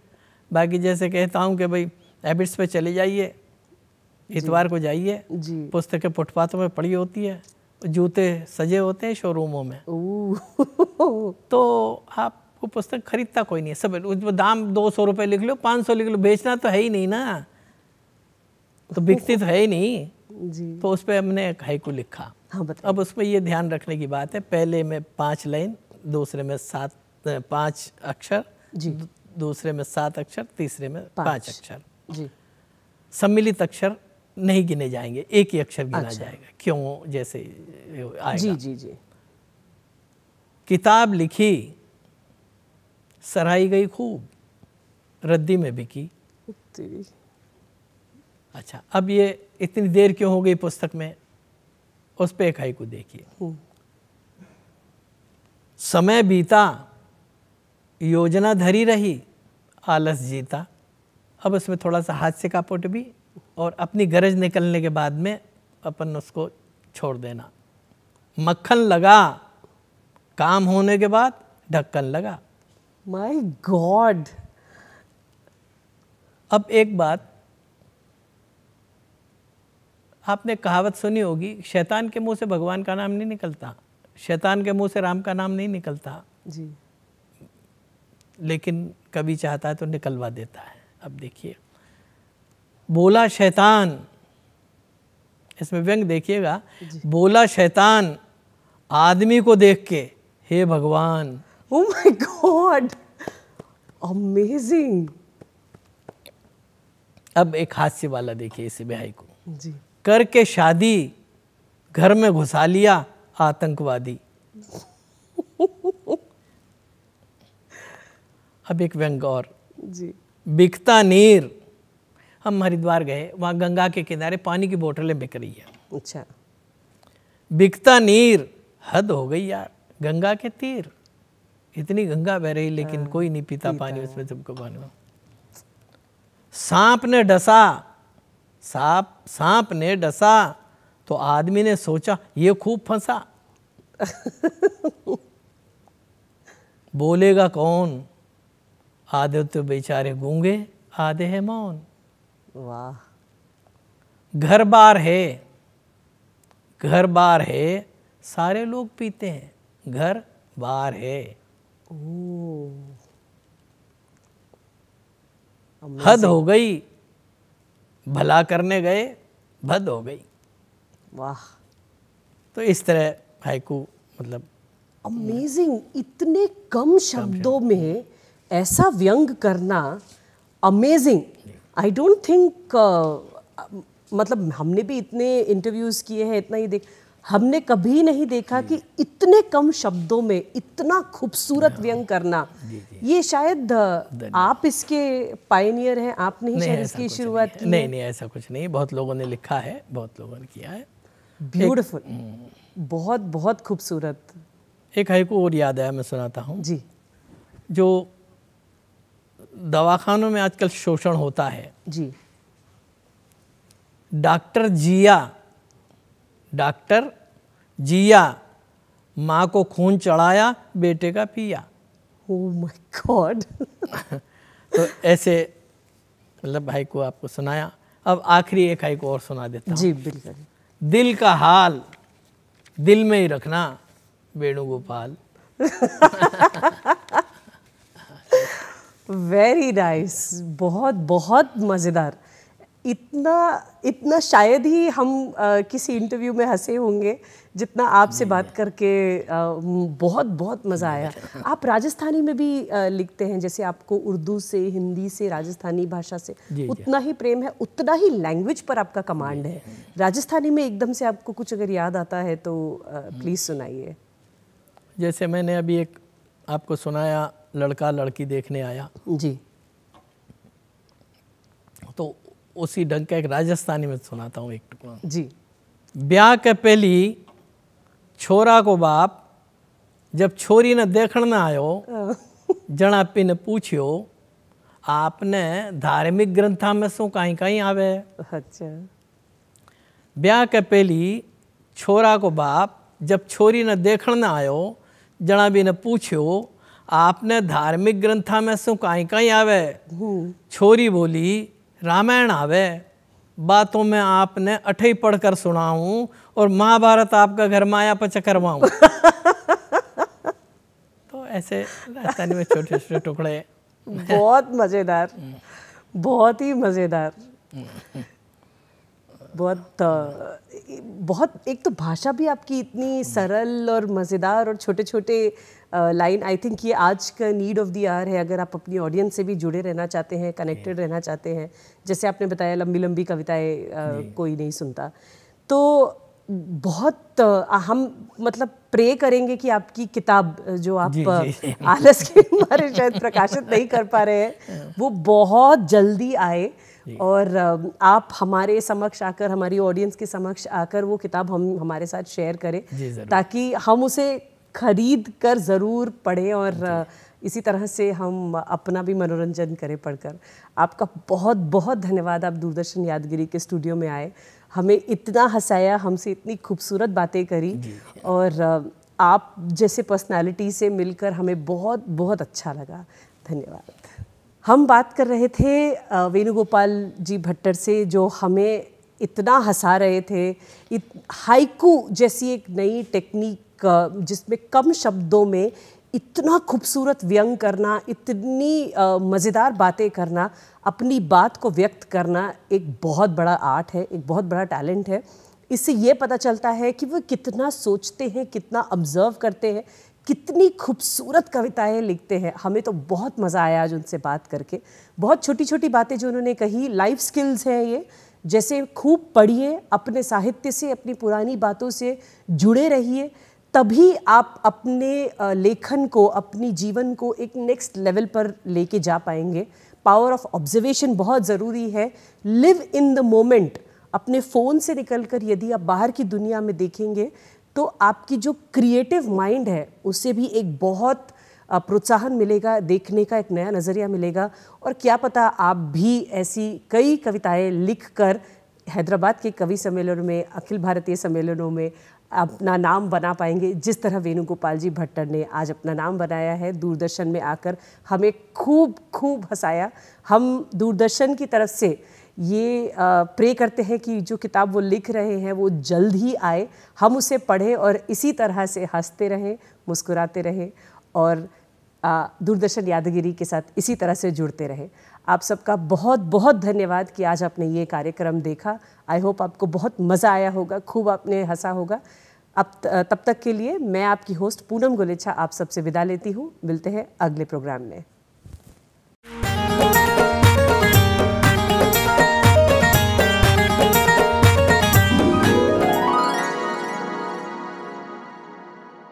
बाकी जैसे कहता हूँ कि भाई हैबिट्स पे चले जाइए इतवार को जाइए जी पुस्तकें फुटपाथों में पड़ी होती है जूते सजे होते हैं शोरूमों में तो आपको पुस्तक खरीदता कोई नहीं है सब दाम दो सौ रुपये लिख लो पाँच सौ लिख लो बेचना तो है ही नहीं ना तो बिकती तो है ही नहीं जी तो उस पर हमने हाइकू लिखा हाँ अब उसमें ये ध्यान रखने की बात है पहले में पांच लाइन दूसरे में सात पांच अक्षर जी दूसरे में सात अक्षर तीसरे में पांच पांच अक्षर जी सम्मिलित अक्षर नहीं गिने जाएंगे एक ही अक्षर गिना अच्छा। जाएगा क्यों जैसे आएगा जी जी जी किताब लिखी सराई गई खूब रद्दी में बिकी अच्छा अब ये इतनी देर क्यों हो गई पुस्तक में उस पे हाई को देखिए हम्म। समय बीता योजना धरी रही आलस जीता अब उसमें थोड़ा सा हास्य का पुट भी और अपनी गरज निकलने के बाद में अपन उसको छोड़ देना मक्खन लगा काम होने के बाद ढक्कन लगा माई गॉड अब एक बात आपने कहावत सुनी होगी शैतान के मुंह से भगवान का नाम नहीं निकलता शैतान के मुंह से राम का नाम नहीं निकलता जी लेकिन कभी चाहता है तो निकलवा देता है अब देखिए बोला शैतान इसमें व्यंग देखिएगा बोला शैतान आदमी को देख के हे भगवान माय गॉड अमेजिंग अब एक हास्य वाला देखिए इस बिहाई को जी करके शादी घर में घुसा लिया आतंकवादी अब एक व्यंग और जी बिकता नीर हम हरिद्वार गए वहाँ गंगा के किनारे पानी की बोतलें बिक रही है अच्छा बिकता नीर हद हो गई यार गंगा के तीर इतनी गंगा बह रही लेकिन आ, हाँ, कोई नहीं पीता, पीता पानी उसमें सबको पानी सांप ने डसा सांप सांप ने डसा तो आदमी ने सोचा ये खूब फंसा बोलेगा कौन आधे तो बेचारे गूंगे आधे है मौन वाह घर बार है घर बार है सारे लोग पीते हैं घर बार है हद हो गई भला करने गए भद हो गई वाह तो इस तरह हाइकू मतलब अमेजिंग इतने कम शब्दों में ऐसा व्यंग करना अमेजिंग आई डोंट थिंक मतलब हमने भी इतने इंटरव्यूज़ किए हैं इतना ही देख हमने कभी नहीं देखा कि इतने कम शब्दों में इतना खूबसूरत हाँ। व्यंग करना ये शायद uh, आप इसके पायनियर हैं आपने ही शायद इसकी शुरुआत की नहीं नहीं ऐसा कुछ नहीं बहुत लोगों ने लिखा है बहुत लोगों ने किया है ब्यूटिफुल हम्म। बहुत बहुत खूबसूरत एक हाइकू और याद आया मैं सुनाता हूँ जी जो दवाखानों में आजकल शोषण होता है जी डॉक्टर जिया डॉक्टर जिया माँ को खून चढ़ाया बेटे का पिया हो माय गॉड तो ऐसे मतलब भाई को आपको सुनाया अब आखिरी एक हाई को और सुना देता जी बिल्कुल दिल का हाल दिल में ही रखना वेणुगोपाल वेरी नाइस बहुत बहुत मज़ेदार इतना इतना शायद ही हम आ, किसी इंटरव्यू में हंसे होंगे जितना आपसे बात करके आ, बहुत बहुत मज़ा आया आप राजस्थानी में भी आ, लिखते हैं जैसे आपको उर्दू से हिंदी से राजस्थानी भाषा से उतना ही प्रेम है उतना ही लैंग्वेज पर आपका कमांड है राजस्थानी में एकदम से आपको कुछ अगर याद आता है तो प्लीज़ hmm. सुनाइए जैसे मैंने अभी एक आपको सुनाया लड़का लड़की देखने आया जी तो उसी ढंग का एक राजस्थानी में सुनाता हूँ एक टुकड़ा जी ब्याह के पहली छोरा को बाप जब छोरी ने देखण ना आयो हाँ। जना पिन पूछियो आपने धार्मिक ग्रंथा में सो कहीं कहीं आवे अच्छा ब्याह के पहली छोरा को बाप जब छोरी ने देखण ना आयो जना भी ने पूछियो आपने धार्मिक ग्रंथा में सो कहीं कहीं आवे हम्म। छोरी बोली रामायण आवे बातों में आपने अठई पढ़कर सुनाऊं और महाभारत आपका घर में आया पचकरवाऊं तो ऐसे राजस्थानी में छोटे छोटे टुकड़े बहुत मज़ेदार बहुत ही मज़ेदार बहुत बहुत एक तो भाषा भी आपकी इतनी सरल और मज़ेदार और छोटे छोटे लाइन आई थिंक ये आज का नीड ऑफ दी आर है अगर आप अपनी ऑडियंस से भी जुड़े रहना चाहते हैं कनेक्टेड रहना चाहते हैं जैसे आपने बताया लंबी लंबी कविताएं कोई नहीं सुनता तो बहुत आ, हम मतलब प्रे करेंगे कि आपकी किताब जो आप जी, जी. आलस के मारे शायद प्रकाशित नहीं कर पा रहे हैं वो बहुत जल्दी आए और आप हमारे समक्ष आकर हमारी ऑडियंस के समक्ष आकर वो किताब हम हमारे साथ शेयर करें ताकि हम उसे खरीद कर ज़रूर पढ़ें और इसी तरह से हम अपना भी मनोरंजन करें पढ़कर आपका बहुत बहुत धन्यवाद आप दूरदर्शन यादगिरी के स्टूडियो में आए हमें इतना हंसाया हमसे इतनी खूबसूरत बातें करी और आप जैसे पर्सनालिटी से मिलकर हमें बहुत बहुत अच्छा लगा धन्यवाद हम बात कर रहे थे वेणुगोपाल जी भट्टर से जो हमें इतना हंसा रहे थे इत, हाइकू जैसी एक नई टेक्निक जिसमें कम शब्दों में इतना खूबसूरत व्यंग करना इतनी मज़ेदार बातें करना अपनी बात को व्यक्त करना एक बहुत बड़ा आर्ट है एक बहुत बड़ा टैलेंट है इससे ये पता चलता है कि वो कितना सोचते हैं कितना ऑब्ज़र्व करते हैं कितनी खूबसूरत कविताएं लिखते हैं हमें तो बहुत मज़ा आया आज उनसे बात करके बहुत छोटी छोटी बातें जो उन्होंने कही लाइफ स्किल्स हैं ये जैसे खूब पढ़िए अपने साहित्य से अपनी पुरानी बातों से जुड़े रहिए तभी आप अपने लेखन को अपनी जीवन को एक नेक्स्ट लेवल पर लेके जा पाएंगे पावर ऑफ ऑब्जर्वेशन बहुत ज़रूरी है लिव इन द मोमेंट अपने फ़ोन से निकलकर यदि आप बाहर की दुनिया में देखेंगे तो आपकी जो क्रिएटिव माइंड है उससे भी एक बहुत प्रोत्साहन मिलेगा देखने का एक नया नज़रिया मिलेगा और क्या पता आप भी ऐसी कई कविताएं लिख कर हैदराबाद के कवि सम्मेलन में अखिल भारतीय सम्मेलनों में अपना नाम बना पाएंगे जिस तरह वेणुगोपाल जी भट्टर ने आज अपना नाम बनाया है दूरदर्शन में आकर हमें खूब खूब हंसाया हम दूरदर्शन की तरफ से ये प्रे करते हैं कि जो किताब वो लिख रहे हैं वो जल्द ही आए हम उसे पढ़ें और इसी तरह से हंसते रहें मुस्कुराते रहें और दूरदर्शन यादगिरी के साथ इसी तरह से जुड़ते रहें आप सबका बहुत बहुत धन्यवाद कि आज आपने ये कार्यक्रम देखा आई होप आपको बहुत मज़ा आया होगा खूब आपने हंसा होगा अब तब तक के लिए मैं आपकी होस्ट पूनम गुलेछा आप सबसे विदा लेती हूँ मिलते हैं अगले प्रोग्राम में